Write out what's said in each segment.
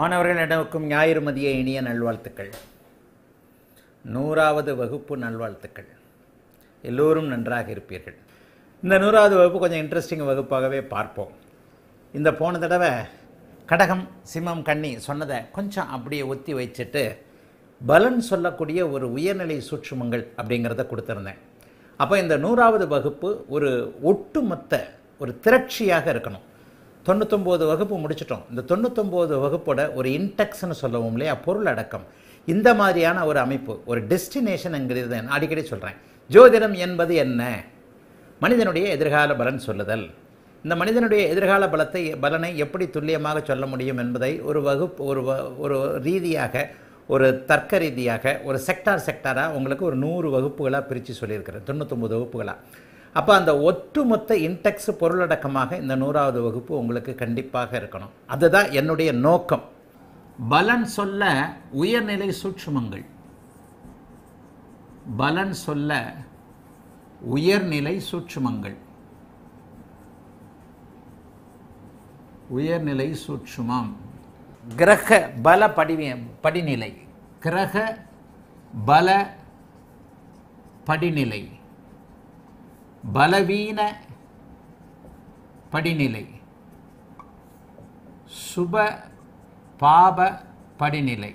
மாணவர்கள் நடக்கும் ஞாயிறு மதிய இனிய நல்வாழ்த்துக்கள் நூறாவது வகுப்பு நல்வாழ்த்துக்கள் எல்லோரும் நன்றாக இருப்பீர்கள் இந்த நூறாவது வகுப்பு கொஞ்சம் இன்ட்ரெஸ்டிங் வகுப்பாகவே பார்ப்போம் இந்த போன தடவை கடகம் சிம்மம் கண்ணி சொன்னதை கொஞ்சம் அப்படியே ஒத்தி வச்சுட்டு பலன் சொல்லக்கூடிய ஒரு உயர்நிலை சூட்சுமங்கள் அப்படிங்கிறத கொடுத்துருந்தேன் அப்போ இந்த நூறாவது வகுப்பு ஒரு ஒட்டுமொத்த ஒரு திரட்சியாக இருக்கணும் தொண்ணூத்தொம்போது வகுப்பு முடிச்சிட்டோம் இந்த தொண்ணூத்தொம்போது வகுப்போட ஒரு இன்டெக்ஸ்னு சொல்லவும் இல்லையா பொருள் அடக்கம் இந்த மாதிரியான ஒரு அமைப்பு ஒரு டெஸ்டினேஷன் என்கிறது அடிக்கடி சொல்கிறேன் ஜோதிடம் என்பது என்ன மனிதனுடைய எதிர்கால பலன் சொல்லுதல் இந்த மனிதனுடைய எதிர்கால பலத்தை பலனை எப்படி துல்லியமாக சொல்ல முடியும் என்பதை ஒரு வகுப்பு ஒரு ஒரு ரீதியாக ஒரு தர்க்க ரீதியாக ஒரு செக்டார் செக்டாராக உங்களுக்கு ஒரு நூறு வகுப்புகளாக பிரித்து சொல்லியிருக்கிறேன் தொண்ணூற்றொம்பது வகுப்புகளாக அப்போ அந்த ஒட்டுமொத்த இன்டெக்ஸ் பொருளடக்கமாக இந்த நூறாவது வகுப்பு உங்களுக்கு கண்டிப்பாக இருக்கணும் அதுதான் என்னுடைய நோக்கம் பலன் சொல்ல உயர்நிலை சூட்சுமங்கள் பலன் சொல்ல உயர்நிலை சூட்சுமங்கள் உயர்நிலை சூட்சுமம் கிரக பல படி படிநிலை கிரக பல படிநிலை பலவீன படிநிலை சுப பாப படிநிலை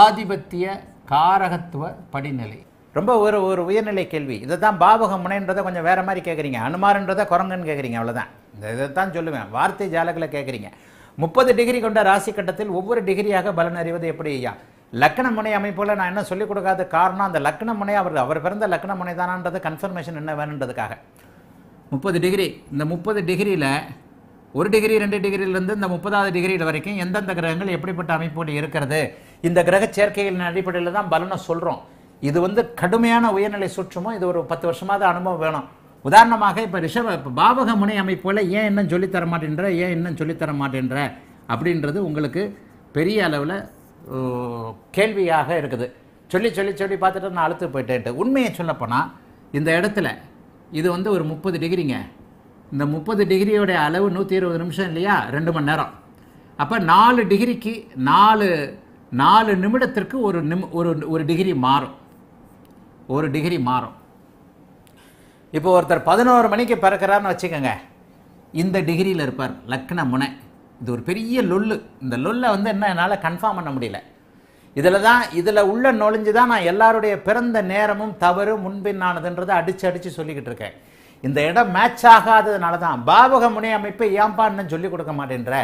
ஆதிபத்திய காரகத்துவ படிநிலை ரொம்ப ஒரு ஒரு உயர்நிலை கேள்வி இதை தான் பாபகம் முனைன்றதை கொஞ்சம் வேறு மாதிரி கேட்குறீங்க அனுமார்ன்றதை குரங்குன்னு கேட்குறீங்க அவ்வளோதான் இந்த இதை தான் சொல்லுவேன் வார்த்தை ஜாலகளை கேட்குறீங்க முப்பது டிகிரி கொண்ட ராசி கட்டத்தில் ஒவ்வொரு டிகிரியாக பலன் அறிவது எப்படி ஐயா லக்கண முனை அமைப்புகளை நான் என்ன சொல்லிக் கொடுக்காத காரணம் அந்த லக்கண முனை அவர் அவர் பிறந்த லக்கண முனை தானான்றது கன்ஃபர்மேஷன் என்ன வேணுன்றதுக்காக முப்பது டிகிரி இந்த முப்பது டிகிரியில் ஒரு டிகிரி ரெண்டு டிகிரியிலேருந்து இந்த முப்பதாவது டிகிரியில் வரைக்கும் எந்தெந்த கிரகங்கள் எப்படிப்பட்ட அமைப்புகள் இருக்கிறது இந்த கிரக சேர்க்கைகளின் அடிப்படையில் தான் பலனை சொல்கிறோம் இது வந்து கடுமையான உயர்நிலை சுற்றுமோ இது ஒரு பத்து வருஷமாவது அனுபவம் வேணும் உதாரணமாக இப்போ ரிஷப இப்போ பாவக முனை அமைப்புகளை ஏன் இன்னும் சொல்லித்தர மாட்டேன்ற ஏன் இன்னும் சொல்லித்தர மாட்டேன்ற அப்படின்றது உங்களுக்கு பெரிய அளவில் கேள்வியாக இருக்குது சொல்லி சொல்லி சொல்லி பார்த்துட்டு நான் அழுத்து போயிட்டேன்ட்டு உண்மையை சொல்லப்போனால் இந்த இடத்துல இது வந்து ஒரு முப்பது டிகிரிங்க இந்த முப்பது டிகிரியோடைய அளவு நூற்றி இருபது நிமிஷம் இல்லையா ரெண்டு மணி நேரம் அப்போ நாலு டிகிரிக்கு நாலு நாலு நிமிடத்திற்கு ஒரு நிம் ஒரு ஒரு டிகிரி மாறும் ஒரு டிகிரி மாறும் இப்போ ஒருத்தர் பதினோரு மணிக்கு பிறக்கிறார்னு வச்சுக்கோங்க இந்த டிகிரியில் இருப்பார் லக்ன முனை இது ஒரு பெரிய லொல்லு இந்த லொல்லை வந்து என்ன என்னால் கன்ஃபார்ம் பண்ண முடியல இதில் தான் இதில் உள்ள நுழைஞ்சு தான் நான் எல்லாருடைய பிறந்த நேரமும் தவறு முன்பின்னானதுன்றதை அடித்து அடித்து சொல்லிக்கிட்டு இருக்கேன் இந்த இடம் மேட்ச் ஆகாததுனால தான் பாவக முனை அமைப்பை இன்னும் சொல்லிக் கொடுக்க மாட்டேன்ற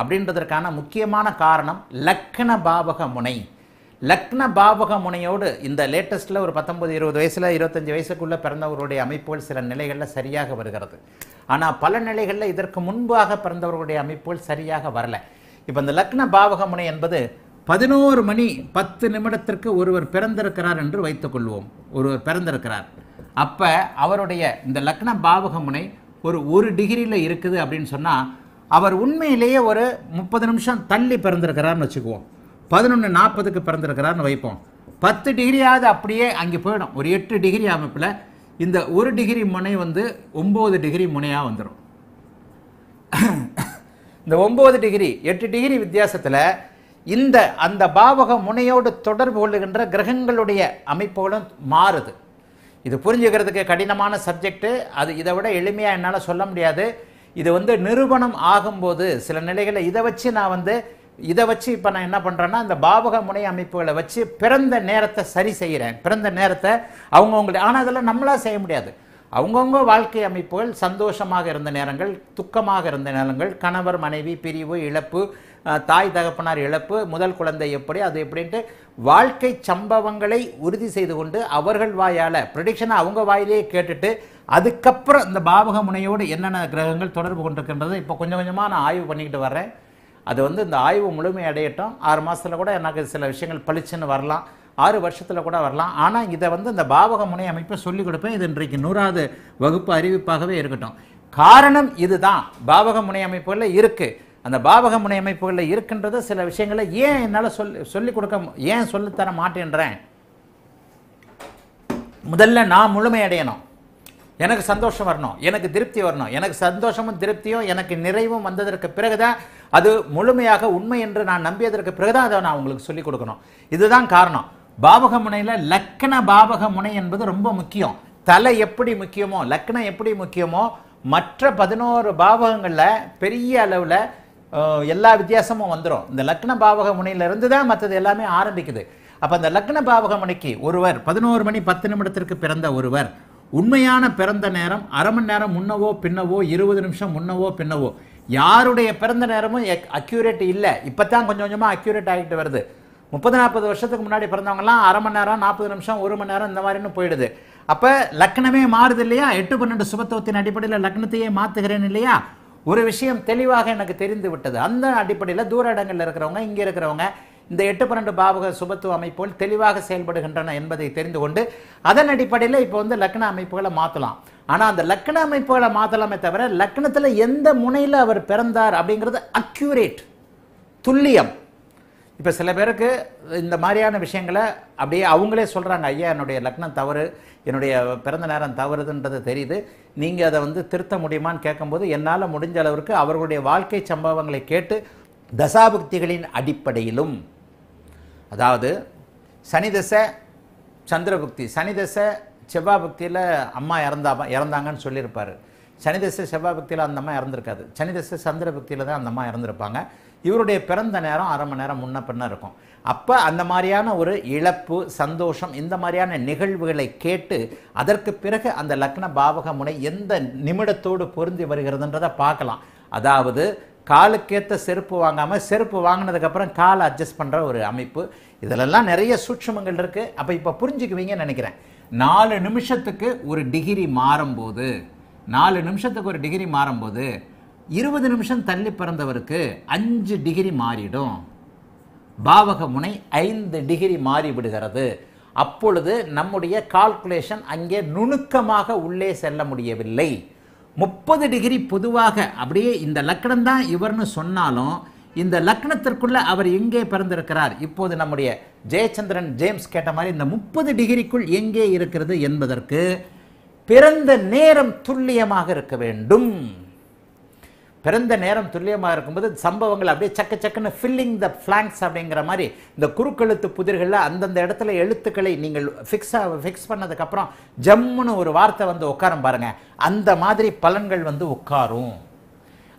அப்படின்றதற்கான முக்கியமான காரணம் லக்கண பாவக முனை லக்ன பாவக முனையோடு இந்த லேட்டஸ்ட்டில் ஒரு பத்தொம்பது இருபது வயசில் இருபத்தஞ்சி வயசுக்குள்ளே பிறந்தவர்களுடைய அமைப்புகள் சில நிலைகளில் சரியாக வருகிறது ஆனால் பல நிலைகளில் இதற்கு முன்பாக பிறந்தவர்களுடைய அமைப்புகள் சரியாக வரலை இப்போ இந்த லக்ன பாவக முனை என்பது பதினோரு மணி பத்து நிமிடத்திற்கு ஒருவர் பிறந்திருக்கிறார் என்று வைத்துக்கொள்வோம் ஒருவர் பிறந்திருக்கிறார் அப்போ அவருடைய இந்த லக்ன பாவக முனை ஒரு ஒரு டிகிரியில் இருக்குது அப்படின்னு சொன்னால் அவர் உண்மையிலேயே ஒரு முப்பது நிமிஷம் தள்ளி பிறந்திருக்கிறார்னு வச்சுக்குவோம் பதினொன்று நாற்பதுக்கு பிறந்திருக்கிறார்னு வைப்போம் பத்து டிகிரியாவது அப்படியே அங்கே போயிடும் ஒரு எட்டு டிகிரி அமைப்பில் இந்த ஒரு டிகிரி முனை வந்து ஒம்பது டிகிரி முனையாக வந்துடும் இந்த ஒம்பது டிகிரி எட்டு டிகிரி வித்தியாசத்தில் இந்த அந்த பாவக முனையோடு தொடர்பு கொள்ளுகின்ற கிரகங்களுடைய அமைப்புகளும் மாறுது இது புரிஞ்சுக்கிறதுக்கு கடினமான சப்ஜெக்டு அது இதை விட எளிமையாக என்னால் சொல்ல முடியாது இது வந்து நிறுவனம் ஆகும்போது சில நிலைகளை இதை வச்சு நான் வந்து இதை வச்சு இப்போ நான் என்ன பண்ணுறேன்னா இந்த பாவக முனை அமைப்புகளை வச்சு பிறந்த நேரத்தை சரி செய்கிறேன் பிறந்த நேரத்தை அவங்கவுங்களுடைய ஆனால் அதெல்லாம் நம்மளாக செய்ய முடியாது அவங்கவுங்க வாழ்க்கை அமைப்புகள் சந்தோஷமாக இருந்த நேரங்கள் துக்கமாக இருந்த நேரங்கள் கணவர் மனைவி பிரிவு இழப்பு தாய் தகப்பனார் இழப்பு முதல் குழந்தை எப்படி அது எப்படின்ட்டு வாழ்க்கை சம்பவங்களை உறுதி செய்து கொண்டு அவர்கள் வாயால் ப்ரடிக்ஷனை அவங்க வாயிலேயே கேட்டுட்டு அதுக்கப்புறம் இந்த பாவக முனையோடு என்னென்ன கிரகங்கள் தொடர்பு கொண்டிருக்கின்றது இப்போ கொஞ்சம் கொஞ்சமாக நான் ஆய்வு பண்ணிக்கிட்டு வரேன் அது வந்து இந்த ஆய்வு அடையட்டும் ஆறு மாதத்தில் கூட எனக்கு சில விஷயங்கள் பளிச்சுன்னு வரலாம் ஆறு வருஷத்தில் கூட வரலாம் ஆனால் இதை வந்து இந்த பாவக முனை அமைப்பை சொல்லிக் கொடுப்பேன் இது இன்றைக்கு நூறாவது வகுப்பு அறிவிப்பாகவே இருக்கட்டும் காரணம் இதுதான் பாவக முனை அமைப்புகளில் இருக்குது அந்த பாவக முனை அமைப்புகளில் இருக்குன்றது சில விஷயங்களை ஏன் என்னால் சொல் சொல்லிக் கொடுக்க ஏன் சொல்லித்தர மாட்டேன்றேன் முதல்ல நான் முழுமையடையணும் எனக்கு சந்தோஷம் வரணும் எனக்கு திருப்தி வரணும் எனக்கு சந்தோஷமும் திருப்தியும் எனக்கு நிறைவும் வந்ததற்கு பிறகுதான் அது முழுமையாக உண்மை என்று நான் நம்பியதற்கு பிறகுதான் அதை நான் உங்களுக்கு சொல்லிக் கொடுக்கணும் இதுதான் காரணம் பாவக முனையில் லக்கண பாவக முனை என்பது ரொம்ப முக்கியம் தலை எப்படி முக்கியமோ லக்கணம் எப்படி முக்கியமோ மற்ற பதினோரு பாவகங்களில் பெரிய அளவில் எல்லா வித்தியாசமும் வந்துடும் இந்த லக்ன பாவக முனையிலிருந்து தான் மற்றது எல்லாமே ஆரம்பிக்குது அப்போ அந்த லக்ன பாவக முனைக்கு ஒருவர் பதினோரு மணி பத்து நிமிடத்திற்கு பிறந்த ஒருவர் உண்மையான பிறந்த நேரம் அரை மணி நேரம் முன்னவோ பின்னவோ இருபது நிமிஷம் முன்னவோ பின்னவோ யாருடைய பிறந்த நேரமும் அக்யூரேட் இல்லை இப்போ தான் கொஞ்சம் கொஞ்சமாக அக்யூரேட் ஆகிட்டு வருது முப்பது நாற்பது வருஷத்துக்கு முன்னாடி பிறந்தவங்கலாம் அரை மணி நேரம் நாற்பது நிமிஷம் ஒரு மணி நேரம் இந்த மாதிரின்னு போயிடுது அப்போ லக்னமே மாறுது இல்லையா எட்டு பன்னெண்டு சுபத்துவத்தின் அடிப்படையில் லக்னத்தையே மாற்றுகிறேன் இல்லையா ஒரு விஷயம் தெளிவாக எனக்கு தெரிந்து விட்டது அந்த அடிப்படையில் தூர இடங்களில் இருக்கிறவங்க இங்கே இருக்கிறவங்க இந்த எட்டு பன்னெண்டு பாவக சுபத்துவ அமைப்புகள் தெளிவாக செயல்படுகின்றன என்பதை தெரிந்து கொண்டு அதன் அடிப்படையில் இப்போ வந்து லக்ன அமைப்புகளை மாற்றலாம் ஆனால் அந்த லக்ன அமைப்புகளை மாற்றலாமே தவிர லக்னத்தில் எந்த முனையில் அவர் பிறந்தார் அப்படிங்கிறது அக்யூரேட் துல்லியம் இப்போ சில பேருக்கு இந்த மாதிரியான விஷயங்களை அப்படியே அவங்களே சொல்கிறாங்க ஐயா என்னுடைய லக்னம் தவறு என்னுடைய பிறந்த நேரம் தவறுதுன்றது தெரியுது நீங்கள் அதை வந்து திருத்த முடியுமான்னு கேட்கும்போது என்னால் முடிஞ்ச அளவிற்கு அவர்களுடைய வாழ்க்கை சம்பவங்களை கேட்டு தசாபக்திகளின் அடிப்படையிலும் அதாவது சனி தசை சந்திரபக்தி சனி தசை செவ்வாய் பக்தியில் அம்மா இறந்தா இறந்தாங்கன்னு சொல்லியிருப்பார் சனி தசை செவ்வாய் பக்தியில் அந்த அம்மா இறந்துருக்காது சனி தசை சந்திர பக்தியில் தான் அந்த அம்மா இறந்துருப்பாங்க இவருடைய பிறந்த நேரம் அரை மணி நேரம் முன்ன பின்ன இருக்கும் அப்போ அந்த மாதிரியான ஒரு இழப்பு சந்தோஷம் இந்த மாதிரியான நிகழ்வுகளை கேட்டு அதற்கு பிறகு அந்த லக்ன பாவக முனை எந்த நிமிடத்தோடு பொருந்தி வருகிறதுன்றதை பார்க்கலாம் அதாவது காலுக்கேற்ற செருப்பு வாங்காமல் செருப்பு வாங்கினதுக்கப்புறம் காலை அட்ஜஸ்ட் பண்ணுற ஒரு அமைப்பு இதிலெல்லாம் நிறைய சூட்சமங்கள் இருக்குது அப்போ இப்போ புரிஞ்சுக்குவீங்கன்னு நினைக்கிறேன் நாலு நிமிஷத்துக்கு ஒரு டிகிரி மாறும்போது நாலு நிமிஷத்துக்கு ஒரு டிகிரி மாறும்போது இருபது நிமிஷம் தள்ளி பிறந்தவருக்கு அஞ்சு டிகிரி மாறிடும் பாவக முனை ஐந்து டிகிரி மாறி விடுகிறது அப்பொழுது நம்முடைய கால்குலேஷன் அங்கே நுணுக்கமாக உள்ளே செல்ல முடியவில்லை முப்பது டிகிரி பொதுவாக அப்படியே இந்த லக்கணம் தான் இவர்னு சொன்னாலும் இந்த லக்னத்திற்குள்ள அவர் எங்கே பிறந்திருக்கிறார் இப்போது நம்முடைய ஜெயச்சந்திரன் ஜேம்ஸ் கேட்ட மாதிரி இந்த முப்பது டிகிரிக்குள் எங்கே இருக்கிறது என்பதற்கு பிறந்த நேரம் துல்லியமாக இருக்க வேண்டும் பிறந்த நேரம் துல்லியமாக இருக்கும்போது சம்பவங்கள் அப்படியே சக்க சக்கன ஃபில்லிங் த ஃப்ளாங்க்ஸ் அப்படிங்கிற மாதிரி இந்த குறுக்கெழுத்து புதிர்களில் அந்தந்த இடத்துல எழுத்துக்களை நீங்கள் ஃபிக்ஸாக ஃபிக்ஸ் பண்ணதுக்கப்புறம் ஜம்முன்னு ஒரு வார்த்தை வந்து உட்காரும் பாருங்கள் அந்த மாதிரி பலன்கள் வந்து உட்காரும்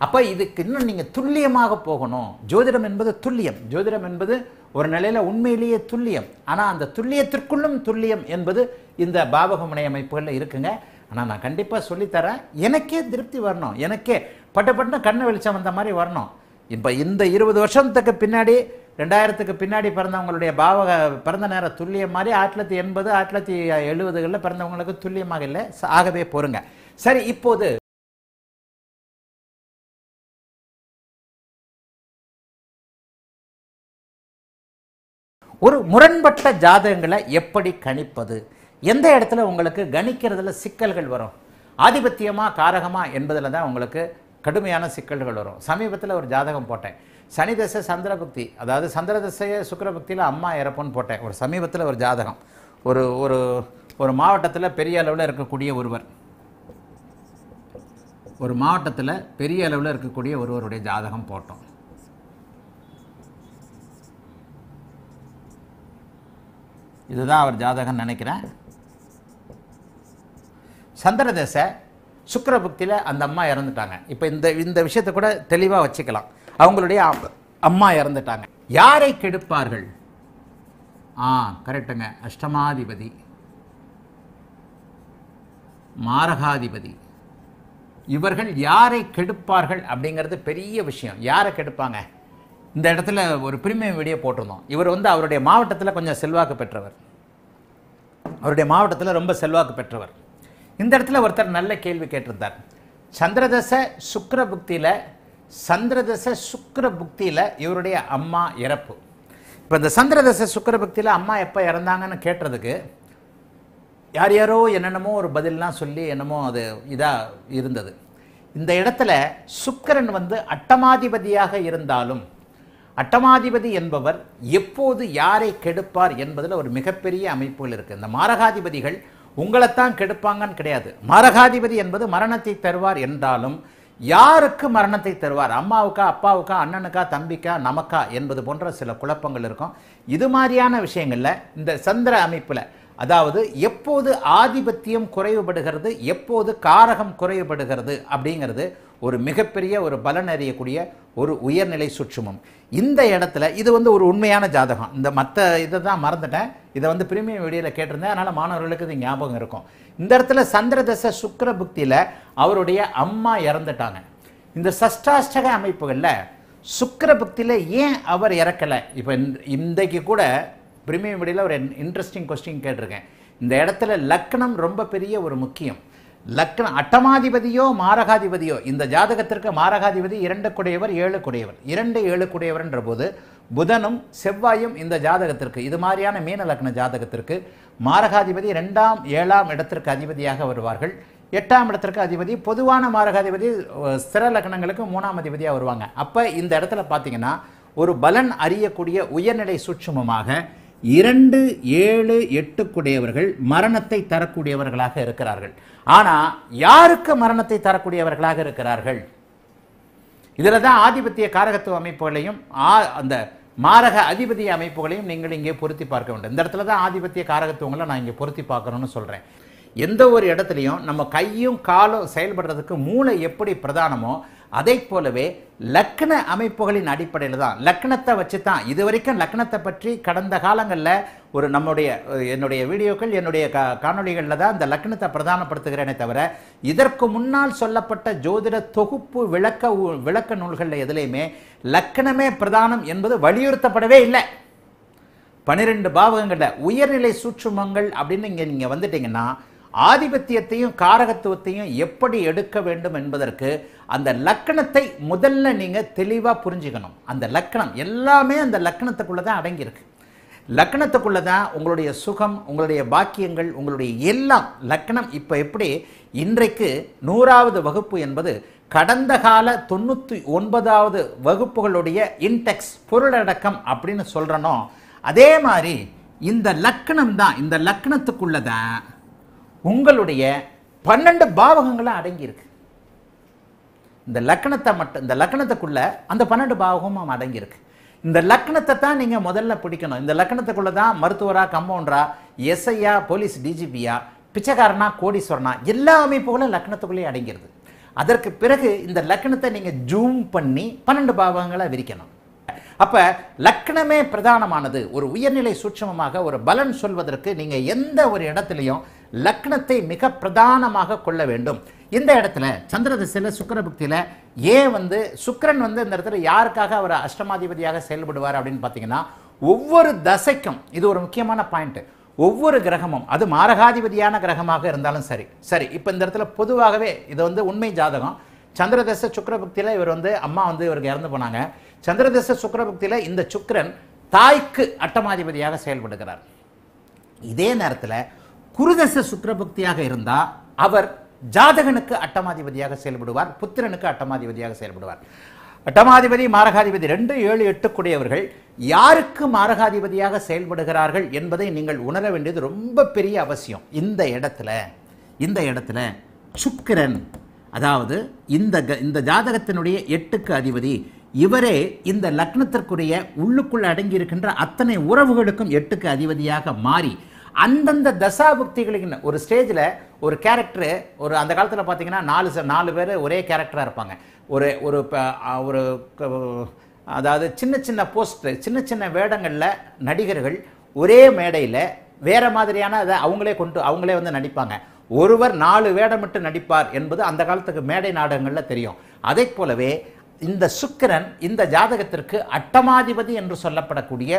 அப்போ இதுக்கு இன்னும் நீங்கள் துல்லியமாக போகணும் ஜோதிடம் என்பது துல்லியம் ஜோதிடம் என்பது ஒரு நிலையில் உண்மையிலேயே துல்லியம் ஆனால் அந்த துல்லியத்திற்குள்ளும் துல்லியம் என்பது இந்த பாபகமனை அமைப்புகளில் இருக்குங்க ஆனால் நான் கண்டிப்பாக சொல்லித்தரேன் எனக்கே திருப்தி வரணும் எனக்கே பட்ட கண்ணு வெளிச்சம் வந்த மாதிரி வரணும் இப்போ இந்த இருபது வருஷத்துக்கு பின்னாடி ரெண்டாயிரத்துக்கு பின்னாடி பிறந்தவங்களுடைய பாவக பிறந்த நேர துல்லியம் மாதிரி ஆயிரத்தி தொள்ளாயிரத்தி எண்பது ஆயிரத்தி தொள்ளாயிரத்தி எழுபதுகளில் பிறந்தவங்களுக்கு துல்லியமாக இல்லை ஆகவே போருங்க சரி இப்போது ஒரு முரண்பட்ட ஜாதகங்களை எப்படி கணிப்பது எந்த இடத்துல உங்களுக்கு கணிக்கிறதுல சிக்கல்கள் வரும் ஆதிபத்தியமாக காரகமாக என்பதில் தான் உங்களுக்கு கடுமையான சிக்கல்கள் வரும் சமீபத்தில் ஒரு ஜாதகம் போட்டேன் சனி தசை சந்திரபக்தி அதாவது சந்திர தசையை சுக்கரபக்தியில் அம்மா இறப்புன்னு போட்டேன் ஒரு சமீபத்தில் ஒரு ஜாதகம் ஒரு ஒரு ஒரு மாவட்டத்தில் பெரிய அளவில் இருக்கக்கூடிய ஒருவர் ஒரு மாவட்டத்தில் பெரிய அளவில் இருக்கக்கூடிய ஒருவருடைய ஜாதகம் போட்டோம் இதுதான் அவர் ஜாதகம் நினைக்கிறேன் சந்திரதசை சுக்கரபக்தியில் அந்த அம்மா இறந்துட்டாங்க இப்போ இந்த இந்த விஷயத்தை கூட தெளிவாக வச்சுக்கலாம் அவங்களுடைய அம்மா இறந்துட்டாங்க யாரை கெடுப்பார்கள் ஆ கரெக்டுங்க அஷ்டமாதிபதி மாரகாதிபதி இவர்கள் யாரை கெடுப்பார்கள் அப்படிங்கிறது பெரிய விஷயம் யாரை கெடுப்பாங்க இந்த இடத்துல ஒரு பிரிமியம் வீடியோ போட்டிருந்தோம் இவர் வந்து அவருடைய மாவட்டத்தில் கொஞ்சம் செல்வாக்கு பெற்றவர் அவருடைய மாவட்டத்தில் ரொம்ப செல்வாக்கு பெற்றவர் இந்த இடத்துல ஒருத்தர் நல்ல கேள்வி கேட்டிருந்தார் சந்திரதச சுக்கர புக்தியில் சந்திரதச சுக்கர புக்தியில் இவருடைய அம்மா இறப்பு இப்போ இந்த சந்திரதச சுக்கர புக்தியில் அம்மா எப்போ இறந்தாங்கன்னு கேட்டதுக்கு யார் யாரோ என்னென்னமோ ஒரு பதிலெலாம் சொல்லி என்னமோ அது இதாக இருந்தது இந்த இடத்துல சுக்கரன் வந்து அட்டமாதிபதியாக இருந்தாலும் அட்டமாதிபதி என்பவர் எப்போது யாரை கெடுப்பார் என்பதில் ஒரு மிகப்பெரிய அமைப்புகள் இருக்குது இந்த மாரகாதிபதிகள் உங்களைத்தான் கெடுப்பாங்கன்னு கிடையாது மரகாதிபதி என்பது மரணத்தை தருவார் என்றாலும் யாருக்கு மரணத்தை தருவார் அம்மாவுக்கா அப்பாவுக்கா அண்ணனுக்கா தம்பிக்கா நமக்கா என்பது போன்ற சில குழப்பங்கள் இருக்கும் இது மாதிரியான விஷயங்களில் இந்த சந்திர அமைப்பில் அதாவது எப்போது ஆதிபத்தியம் குறைவுபடுகிறது எப்போது காரகம் குறைவுபடுகிறது அப்படிங்கிறது ஒரு மிகப்பெரிய ஒரு பலன் அறியக்கூடிய ஒரு உயர்நிலை சுற்றுமம் இந்த இடத்துல இது வந்து ஒரு உண்மையான ஜாதகம் இந்த மற்ற இதை தான் மறந்துட்டேன் இதை வந்து பிரீமியம் வீடியோவில் கேட்டிருந்தேன் அதனால் மாணவர்களுக்கு இது ஞாபகம் இருக்கும் இந்த இடத்துல சந்திரதச சுக்கர புக்தியில் அவருடைய அம்மா இறந்துட்டாங்க இந்த சஷ்டாஷ்டக அமைப்புகளில் சுக்கர புக்தியில் ஏன் அவர் இறக்கலை இப்போ இன்றைக்கு கூட பிரீமியம் வீடியோவில் ஒரு இன்ட்ரெஸ்டிங் கொஸ்டின் கேட்டிருக்கேன் இந்த இடத்துல லக்னம் ரொம்ப பெரிய ஒரு முக்கியம் லக்ன அட்டமாதிபதியோ மாரகாதிபதியோ இந்த ஜாதகத்திற்கு மாரகாதிபதி இரண்டு குடையவர் ஏழு குடையவர் இரண்டு ஏழு குடையவர்ன்ற போது புதனும் செவ்வாயும் இந்த ஜாதகத்திற்கு இது மாதிரியான மீன லக்ன ஜாதகத்திற்கு மாரகாதிபதி ரெண்டாம் ஏழாம் இடத்திற்கு அதிபதியாக வருவார்கள் எட்டாம் இடத்திற்கு அதிபதி பொதுவான மாரகாதிபதி ஸ்திர லக்னங்களுக்கு மூணாம் அதிபதியாக வருவாங்க அப்போ இந்த இடத்துல பார்த்தீங்கன்னா ஒரு பலன் அறியக்கூடிய உயர்நிலை சூட்சமமாக இரண்டு ஏழு எட்டுக்குடையவர்கள் மரணத்தை தரக்கூடியவர்களாக இருக்கிறார்கள் ஆனால் யாருக்கு மரணத்தை தரக்கூடியவர்களாக இருக்கிறார்கள் இதில் தான் ஆதிபத்திய காரகத்துவ அமைப்புகளையும் அந்த மாரக அதிபதிய அமைப்புகளையும் நீங்கள் இங்கே பொருத்தி பார்க்க வேண்டும் இந்த இடத்துல தான் ஆதிபத்திய காரகத்துவங்களை நான் இங்கே பொருத்தி பார்க்கணும்னு சொல்கிறேன் எந்த ஒரு இடத்துலையும் நம்ம கையும் காலும் செயல்படுறதுக்கு மூளை எப்படி பிரதானமோ அதே போலவே லக்கண அமைப்புகளின் அடிப்படையில் தான் லக்கணத்தை வச்சு தான் இது வரைக்கும் லக்கணத்தை பற்றி கடந்த காலங்களில் ஒரு நம்முடைய என்னுடைய வீடியோக்கள் என்னுடைய கா காணொலிகளில் தான் இந்த லக்கணத்தை பிரதானப்படுத்துகிறேனே தவிர இதற்கு முன்னால் சொல்லப்பட்ட ஜோதிட தொகுப்பு விளக்க விளக்க நூல்களில் எதுலேயுமே லக்கணமே பிரதானம் என்பது வலியுறுத்தப்படவே இல்லை பனிரெண்டு பாவகங்களில் உயர்நிலை சூட்சுமங்கள் அப்படின்னு இங்கே நீங்கள் வந்துட்டிங்கன்னா ஆதிபத்தியத்தையும் காரகத்துவத்தையும் எப்படி எடுக்க வேண்டும் என்பதற்கு அந்த லக்கணத்தை முதல்ல நீங்கள் தெளிவாக புரிஞ்சுக்கணும் அந்த லக்கணம் எல்லாமே அந்த லக்கணத்துக்குள்ளே தான் அடங்கியிருக்கு லக்கணத்துக்குள்ளே தான் உங்களுடைய சுகம் உங்களுடைய பாக்கியங்கள் உங்களுடைய எல்லாம் லக்கணம் இப்போ எப்படி இன்றைக்கு நூறாவது வகுப்பு என்பது கடந்த கால தொண்ணூற்றி ஒன்பதாவது வகுப்புகளுடைய இன்டெக்ஸ் பொருளடக்கம் அப்படின்னு சொல்கிறனோ அதே மாதிரி இந்த லக்கணம் தான் இந்த லக்கணத்துக்குள்ளே தான் உங்களுடைய பன்னெண்டு பாவகங்களும் அடங்கியிருக்கு இந்த லக்கணத்தை மட்டும் இந்த லக்கணத்துக்குள்ள அந்த பன்னெண்டு பாவகமும் அடங்கியிருக்கு இந்த லக்கணத்தை தான் நீங்கள் முதல்ல பிடிக்கணும் இந்த லக்கணத்துக்குள்ளே தான் மருத்துவரா கம்பவுண்டரா எஸ்ஐயா போலீஸ் டிஜிபியா பிச்சைக்காரனா கோடீஸ்வரனா எல்லா அமைப்புகளும் லக்கணத்துக்குள்ளே அடங்கிருது அதற்கு பிறகு இந்த லக்கணத்தை நீங்கள் ஜூம் பண்ணி பன்னெண்டு பாவகங்களை விரிக்கணும் அப்போ லக்கணமே பிரதானமானது ஒரு உயர்நிலை சூட்சமமாக ஒரு பலன் சொல்வதற்கு நீங்கள் எந்த ஒரு இடத்துலையும் லக்னத்தை மிக பிரதானமாக கொள்ள வேண்டும் இந்த இடத்துல சந்திர திசையில் சுக்கர புக்தியில் ஏன் வந்து சுக்கரன் வந்து இந்த இடத்துல யாருக்காக அவர் அஷ்டமாதிபதியாக செயல்படுவார் அப்படின்னு பார்த்தீங்கன்னா ஒவ்வொரு தசைக்கும் இது ஒரு முக்கியமான பாயிண்ட்டு ஒவ்வொரு கிரகமும் அது மாரகாதிபதியான கிரகமாக இருந்தாலும் சரி சரி இப்போ இந்த இடத்துல பொதுவாகவே இது வந்து உண்மை ஜாதகம் சந்திரதச சுக்கரபக்தியில் இவர் வந்து அம்மா வந்து இவருக்கு இறந்து போனாங்க சந்திரதச சுக்கரபக்தியில் இந்த சுக்கரன் தாய்க்கு அட்டமாதிபதியாக செயல்படுகிறார் இதே நேரத்தில் குருதச சுக்கரபக்தியாக இருந்தால் அவர் ஜாதகனுக்கு அட்டமாதிபதியாக செயல்படுவார் புத்திரனுக்கு அட்டமாதிபதியாக செயல்படுவார் அட்டமாதிபதி மாரகாதிபதி ரெண்டு ஏழு எட்டுக்குடையவர்கள் யாருக்கு மாரகாதிபதியாக செயல்படுகிறார்கள் என்பதை நீங்கள் உணர வேண்டியது ரொம்ப பெரிய அவசியம் இந்த இடத்துல இந்த இடத்துல சுக்கிரன் அதாவது இந்த இந்த ஜாதகத்தினுடைய எட்டுக்கு அதிபதி இவரே இந்த லக்னத்திற்குரிய உள்ளுக்குள் அடங்கியிருக்கின்ற அத்தனை உறவுகளுக்கும் எட்டுக்கு அதிபதியாக மாறி அந்தந்த தசாபுக்திகளுக்குன்னு ஒரு ஸ்டேஜில் ஒரு கேரக்டர் ஒரு அந்த காலத்தில் பார்த்தீங்கன்னா நாலு நாலு பேர் ஒரே கேரக்டராக இருப்பாங்க ஒரு ஒரு ஒரு அதாவது சின்ன சின்ன போஸ்ட்டு சின்ன சின்ன வேடங்களில் நடிகர்கள் ஒரே மேடையில் வேறு மாதிரியான அதை அவங்களே கொண்டு அவங்களே வந்து நடிப்பாங்க ஒருவர் நாலு வேடமிட்டு நடிப்பார் என்பது அந்த காலத்துக்கு மேடை நாடகங்களில் தெரியும் அதை போலவே இந்த சுக்கிரன் இந்த ஜாதகத்திற்கு அட்டமாதிபதி என்று சொல்லப்படக்கூடிய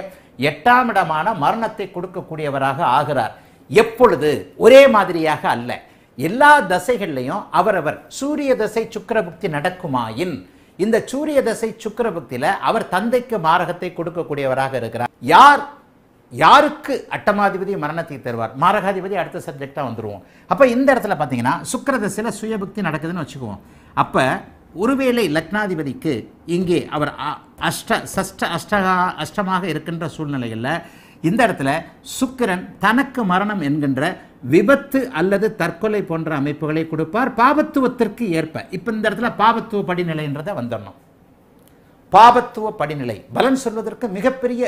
எட்டாம் இடமான மரணத்தை கொடுக்கக்கூடியவராக ஆகிறார் எப்பொழுது ஒரே மாதிரியாக அல்ல எல்லா தசைகள்லையும் அவரவர் சூரிய தசை சுக்கரபுக்தி நடக்குமாயின் இந்த சூரிய தசை சுக்கரபுக்தியில் அவர் தந்தைக்கு மாரகத்தை கொடுக்கக்கூடியவராக இருக்கிறார் யார் யாருக்கு அட்டமாதிபதி மரணத்தை தருவார் மாரகாதிபதி அடுத்த சப்ஜெக்டாக வந்துடுவோம் அப்போ இந்த இடத்துல பார்த்தீங்கன்னா சுக்கர தசையில் சுயபுக்தி நடக்குதுன்னு வச்சுக்குவோம் அப்போ ஒருவேளை லக்னாதிபதிக்கு இங்கே அவர் அஷ்ட சஷ்ட அஷ்டகா அஷ்டமாக இருக்கின்ற சூழ்நிலையில் இந்த இடத்துல சுக்கிரன் தனக்கு மரணம் என்கின்ற விபத்து அல்லது தற்கொலை போன்ற அமைப்புகளை கொடுப்பார் பாபத்துவத்திற்கு ஏற்ப இப்போ இந்த இடத்துல பாபத்துவ படிநிலைன்றதை வந்துடணும் பாபத்துவ படிநிலை பலன் சொல்வதற்கு மிகப்பெரிய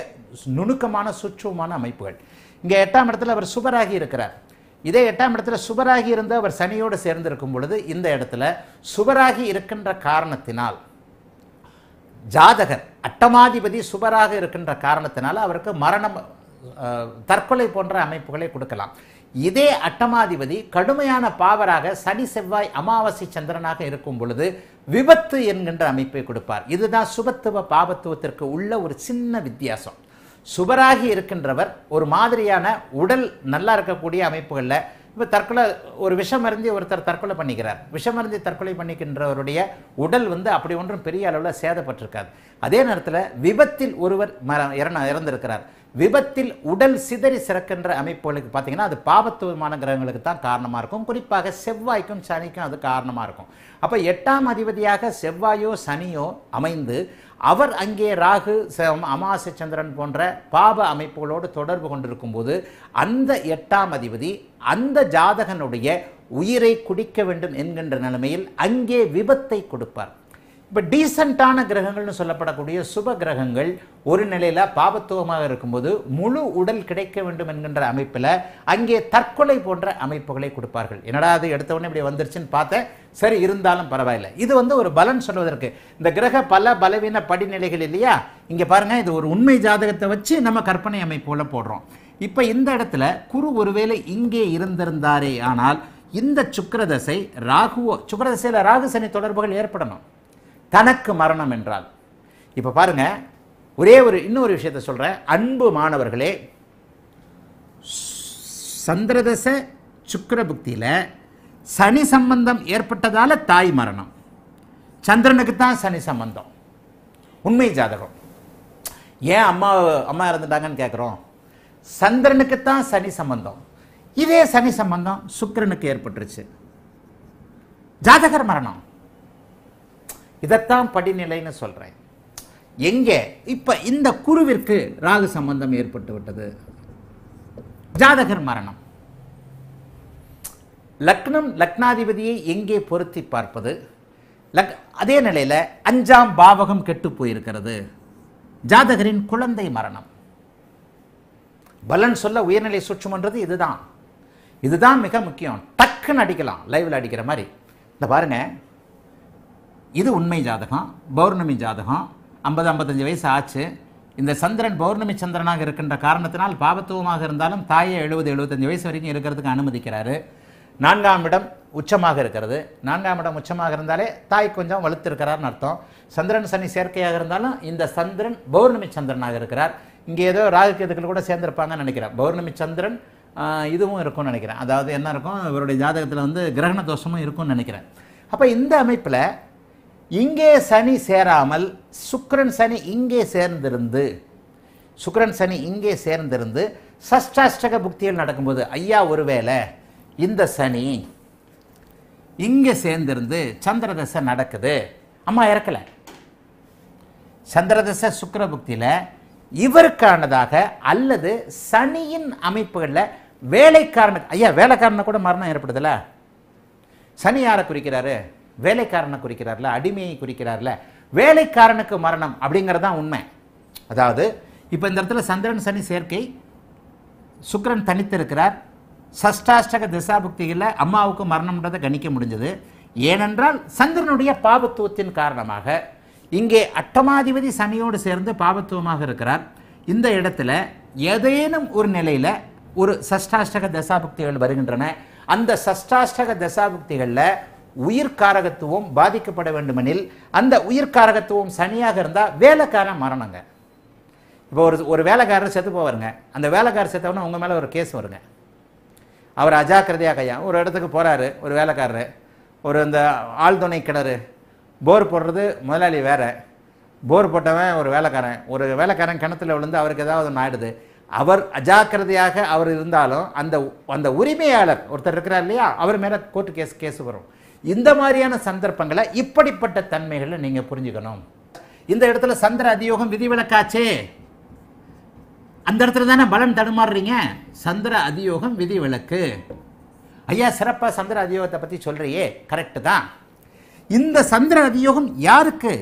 நுணுக்கமான சுற்றுவமான அமைப்புகள் இங்கே எட்டாம் இடத்துல அவர் சுபராகி இருக்கிறார் இதே எட்டாம் இடத்துல சுபராகி இருந்து அவர் சனியோடு சேர்ந்திருக்கும் பொழுது இந்த இடத்துல சுபராகி இருக்கின்ற காரணத்தினால் ஜாதகர் அட்டமாதிபதி சுபராக இருக்கின்ற காரணத்தினால் அவருக்கு மரணம் தற்கொலை போன்ற அமைப்புகளை கொடுக்கலாம் இதே அட்டமாதிபதி கடுமையான பாவராக சனி செவ்வாய் அமாவாசை சந்திரனாக இருக்கும் பொழுது விபத்து என்கின்ற அமைப்பை கொடுப்பார் இதுதான் சுபத்துவ பாபத்துவத்திற்கு உள்ள ஒரு சின்ன வித்தியாசம் சுபராகி இருக்கின்றவர் ஒரு மாதிரியான உடல் நல்லா இருக்கக்கூடிய அமைப்புகளில் இப்போ தற்கொலை ஒரு விஷமருந்தி ஒருத்தர் தற்கொலை பண்ணிக்கிறார் விஷமருந்தி தற்கொலை பண்ணிக்கின்றவருடைய உடல் வந்து அப்படி ஒன்றும் பெரிய அளவில் சேதப்பட்டிருக்காது அதே நேரத்தில் விபத்தில் ஒருவர் மர இறன இறந்திருக்கிறார் விபத்தில் உடல் சிதறி சிறக்கின்ற அமைப்புகளுக்கு பார்த்தீங்கன்னா அது பாபத்துவமான கிரகங்களுக்கு தான் காரணமாக இருக்கும் குறிப்பாக செவ்வாய்க்கும் சனிக்கும் அது காரணமாக இருக்கும் அப்போ எட்டாம் அதிபதியாக செவ்வாயோ சனியோ அமைந்து அவர் அங்கே ராகு அமாச சந்திரன் போன்ற பாப அமைப்புகளோடு தொடர்பு கொண்டிருக்கும் போது அந்த எட்டாம் அதிபதி அந்த ஜாதகனுடைய உயிரை குடிக்க வேண்டும் என்கின்ற நிலைமையில் அங்கே விபத்தை கொடுப்பார் இப்போ டீசெண்டான கிரகங்கள்னு சொல்லப்படக்கூடிய சுப கிரகங்கள் ஒரு நிலையில் பாபத்துவமாக இருக்கும்போது முழு உடல் கிடைக்க வேண்டும் என்கின்ற அமைப்பில் அங்கே தற்கொலை போன்ற அமைப்புகளை கொடுப்பார்கள் என்னடா அது எடுத்தவொடனே இப்படி வந்துருச்சுன்னு பார்த்தேன் சரி இருந்தாலும் பரவாயில்ல இது வந்து ஒரு பலன் சொல்வதற்கு இந்த கிரக பல பலவீன படிநிலைகள் இல்லையா இங்கே பாருங்கள் இது ஒரு உண்மை ஜாதகத்தை வச்சு நம்ம கற்பனை அமைப்போல் போடுறோம் இப்போ இந்த இடத்துல குரு ஒருவேளை இங்கே இருந்திருந்தாரே ஆனால் இந்த சுக்கரதசை ராகுவோ சுக்கரதசையில் ராகு சனி தொடர்புகள் ஏற்படணும் தனக்கு மரணம் என்றால் இப்போ பாருங்க ஒரே ஒரு இன்னொரு விஷயத்த சொல்கிறேன் அன்பு மாணவர்களே சந்திரதச சுக்கரபுக்தியில் சனி சம்பந்தம் ஏற்பட்டதால் தாய் மரணம் சந்திரனுக்கு தான் சனி சம்பந்தம் உண்மை ஜாதகம் ஏன் அம்மா அம்மா இறந்துட்டாங்கன்னு கேட்குறோம் சந்திரனுக்கு தான் சனி சம்பந்தம் இதே சனி சம்பந்தம் சுக்கரனுக்கு ஏற்பட்டுருச்சு ஜாதகர் மரணம் இதைத்தான் படிநிலைன்னு சொல்கிறேன் எங்கே இப்போ இந்த குருவிற்கு ராகு சம்பந்தம் ஏற்பட்டு விட்டது ஜாதகர் மரணம் லக்னம் லக்னாதிபதியை எங்கே பொருத்தி பார்ப்பது லக் அதே நிலையில் அஞ்சாம் பாவகம் கெட்டு போயிருக்கிறது ஜாதகரின் குழந்தை மரணம் பலன் சொல்ல உயர்நிலை சுற்றுமன்றது இதுதான் இதுதான் மிக முக்கியம் டக்குன்னு அடிக்கலாம் லைவில் அடிக்கிற மாதிரி இந்த பாருங்கள் இது உண்மை ஜாதகம் பௌர்ணமி ஜாதகம் ஐம்பது ஐம்பத்தஞ்சு வயசு ஆச்சு இந்த சந்திரன் பௌர்ணமி சந்திரனாக இருக்கின்ற காரணத்தினால் பாபத்துவமாக இருந்தாலும் தாயை எழுபது எழுபத்தஞ்சு வயசு வரைக்கும் இருக்கிறதுக்கு அனுமதிக்கிறாரு நான்காம் இடம் உச்சமாக இருக்கிறது நான்காம் இடம் உச்சமாக இருந்தாலே தாய் கொஞ்சம் வலுத்திருக்கிறார்னு அர்த்தம் சந்திரன் சனி சேர்க்கையாக இருந்தாலும் இந்த சந்திரன் பௌர்ணமி சந்திரனாக இருக்கிறார் இங்கே ஏதோ ராகுக்கேதுக்கள் கூட சேர்ந்திருப்பாங்கன்னு நினைக்கிறேன் பௌர்ணமி சந்திரன் இதுவும் இருக்கும்னு நினைக்கிறேன் அதாவது என்ன இருக்கும் இவருடைய ஜாதகத்தில் வந்து கிரகண தோஷமும் இருக்கும்னு நினைக்கிறேன் அப்போ இந்த அமைப்பில் இங்கே சனி சேராமல் சுக்கரன் சனி இங்கே சேர்ந்திருந்து சுக்கரன் சனி இங்கே சேர்ந்திருந்து சஷ்டாஷ்டக புக்திகள் நடக்கும்போது ஐயா ஒருவேளை இந்த சனி இங்கே சேர்ந்திருந்து சந்திரதசை நடக்குது அம்மா இறக்கலை சந்திரதசை சுக்கர புக்தியில் இவருக்கானதாக அல்லது சனியின் அமைப்புகளில் வேலைக்காரனுக்கு ஐயா வேலைக்காரனை கூட மரணம் ஏற்படுதில்ல சனி யாரை குறிக்கிறாரு வேலைக்காரனை குறிக்கிறார்ல அடிமையை குறிக்கிறார்ல வேலைக்காரனுக்கு மரணம் அப்படிங்கிறது தான் உண்மை அதாவது இப்போ இந்த இடத்துல சந்திரன் சனி சேர்க்கை சுக்கரன் தனித்து இருக்கிறார் சஷ்டாஷ்டக திசாபுக்திகளில் அம்மாவுக்கு மரணம்ன்றதை கணிக்க முடிஞ்சது ஏனென்றால் சந்திரனுடைய பாபத்துவத்தின் காரணமாக இங்கே அட்டமாதிபதி சனியோடு சேர்ந்து பாபத்துவமாக இருக்கிறார் இந்த இடத்துல ஏதேனும் ஒரு நிலையில் ஒரு சஷ்டாஷ்டக தசாபுக்திகள் வருகின்றன அந்த சஷ்டாஷ்டக தசாபுக்திகளில் உயிர்காரகத்துவம் பாதிக்கப்பட வேண்டுமெனில் அந்த உயிர்காரகத்துவம் சனியாக இருந்தால் வேலைக்காரன் மரணங்க இப்போ ஒரு ஒரு வேலைக்காரர் செத்து போவாருங்க அந்த வேலைக்காரர் செத்தவொன்னே உங்கள் மேலே ஒரு கேஸ் வருங்க அவர் அஜாக்கிரதையாக கையா ஒரு இடத்துக்கு போகிறாரு ஒரு வேலைக்காரர் ஒரு இந்த ஆழ்துணை கிணறு போர் போடுறது முதலாளி வேறு போர் போட்டவன் ஒரு வேலைக்காரன் ஒரு வேலைக்காரன் கிணத்துல விழுந்து அவருக்கு ஏதாவது ஒன்று ஆயிடுது அவர் அஜாக்கிரதையாக அவர் இருந்தாலும் அந்த அந்த உரிமையாளர் ஒருத்தர் இருக்கிறார் இல்லையா அவர் மேலே கோர்ட்டு கேஸ் கேஸ் வரும் இந்த மாதிரியான சந்தர்ப்பங்களை இப்படிப்பட்ட தன்மைகளை நீங்க புரிஞ்சுக்கணும் இந்த இடத்துல சந்திர அதியோகம் விதிவிலக்காச்சே அந்த இடத்துல தானே பலன் தடுமாறுறீங்க சந்திர அதியோகம் விதிவிலக்கு ஐயா சிறப்பாக சந்திர அதியோகத்தை பற்றி சொல்கிறியே கரெக்டு தான் இந்த சந்திர அதியோகம் யாருக்கு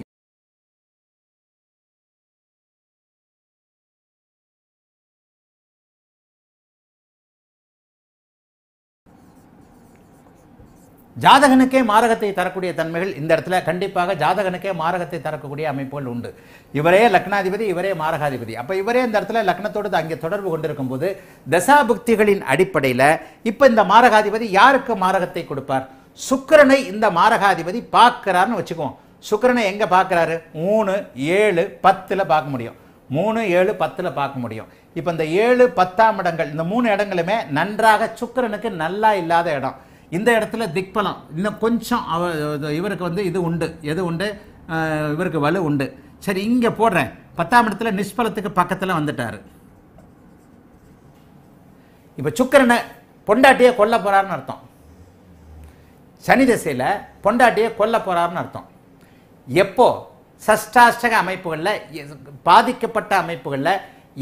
ஜாதகனுக்கே மாரகத்தை தரக்கூடிய தன்மைகள் இந்த இடத்துல கண்டிப்பாக ஜாதகனுக்கே மாரகத்தை தரக்கூடிய அமைப்புகள் உண்டு இவரே லக்னாதிபதி இவரே மாரகாதிபதி அப்போ இவரே இந்த இடத்துல லக்னத்தோடு அங்கே தொடர்பு கொண்டிருக்கும் போது தசாபுக்திகளின் அடிப்படையில் இப்போ இந்த மாரகாதிபதி யாருக்கு மாரகத்தை கொடுப்பார் சுக்கரனை இந்த மாரகாதிபதி பார்க்கிறார்னு வச்சுக்குவோம் சுக்கரனை எங்கே பார்க்குறாரு மூணு ஏழு பத்தில் பார்க்க முடியும் மூணு ஏழு பத்தில் பார்க்க முடியும் இப்போ இந்த ஏழு பத்தாம் இடங்கள் இந்த மூணு இடங்களுமே நன்றாக சுக்கரனுக்கு நல்லா இல்லாத இடம் இந்த இடத்துல திக்பலம் இன்னும் கொஞ்சம் அவ இவருக்கு வந்து இது உண்டு எது உண்டு இவருக்கு வலு உண்டு சரி இங்கே போடுறேன் பத்தாம் இடத்துல நிஷ்பலத்துக்கு பக்கத்தில் வந்துட்டார் இப்போ சுக்கரனை பொண்டாட்டியை கொல்ல போகிறாருன்னு அர்த்தம் சனி திசையில் பொண்டாட்டியை கொல்ல போகிறாருன்னு அர்த்தம் எப்போ சஷ்டாஷ்டக அமைப்புகளில் பாதிக்கப்பட்ட அமைப்புகளில்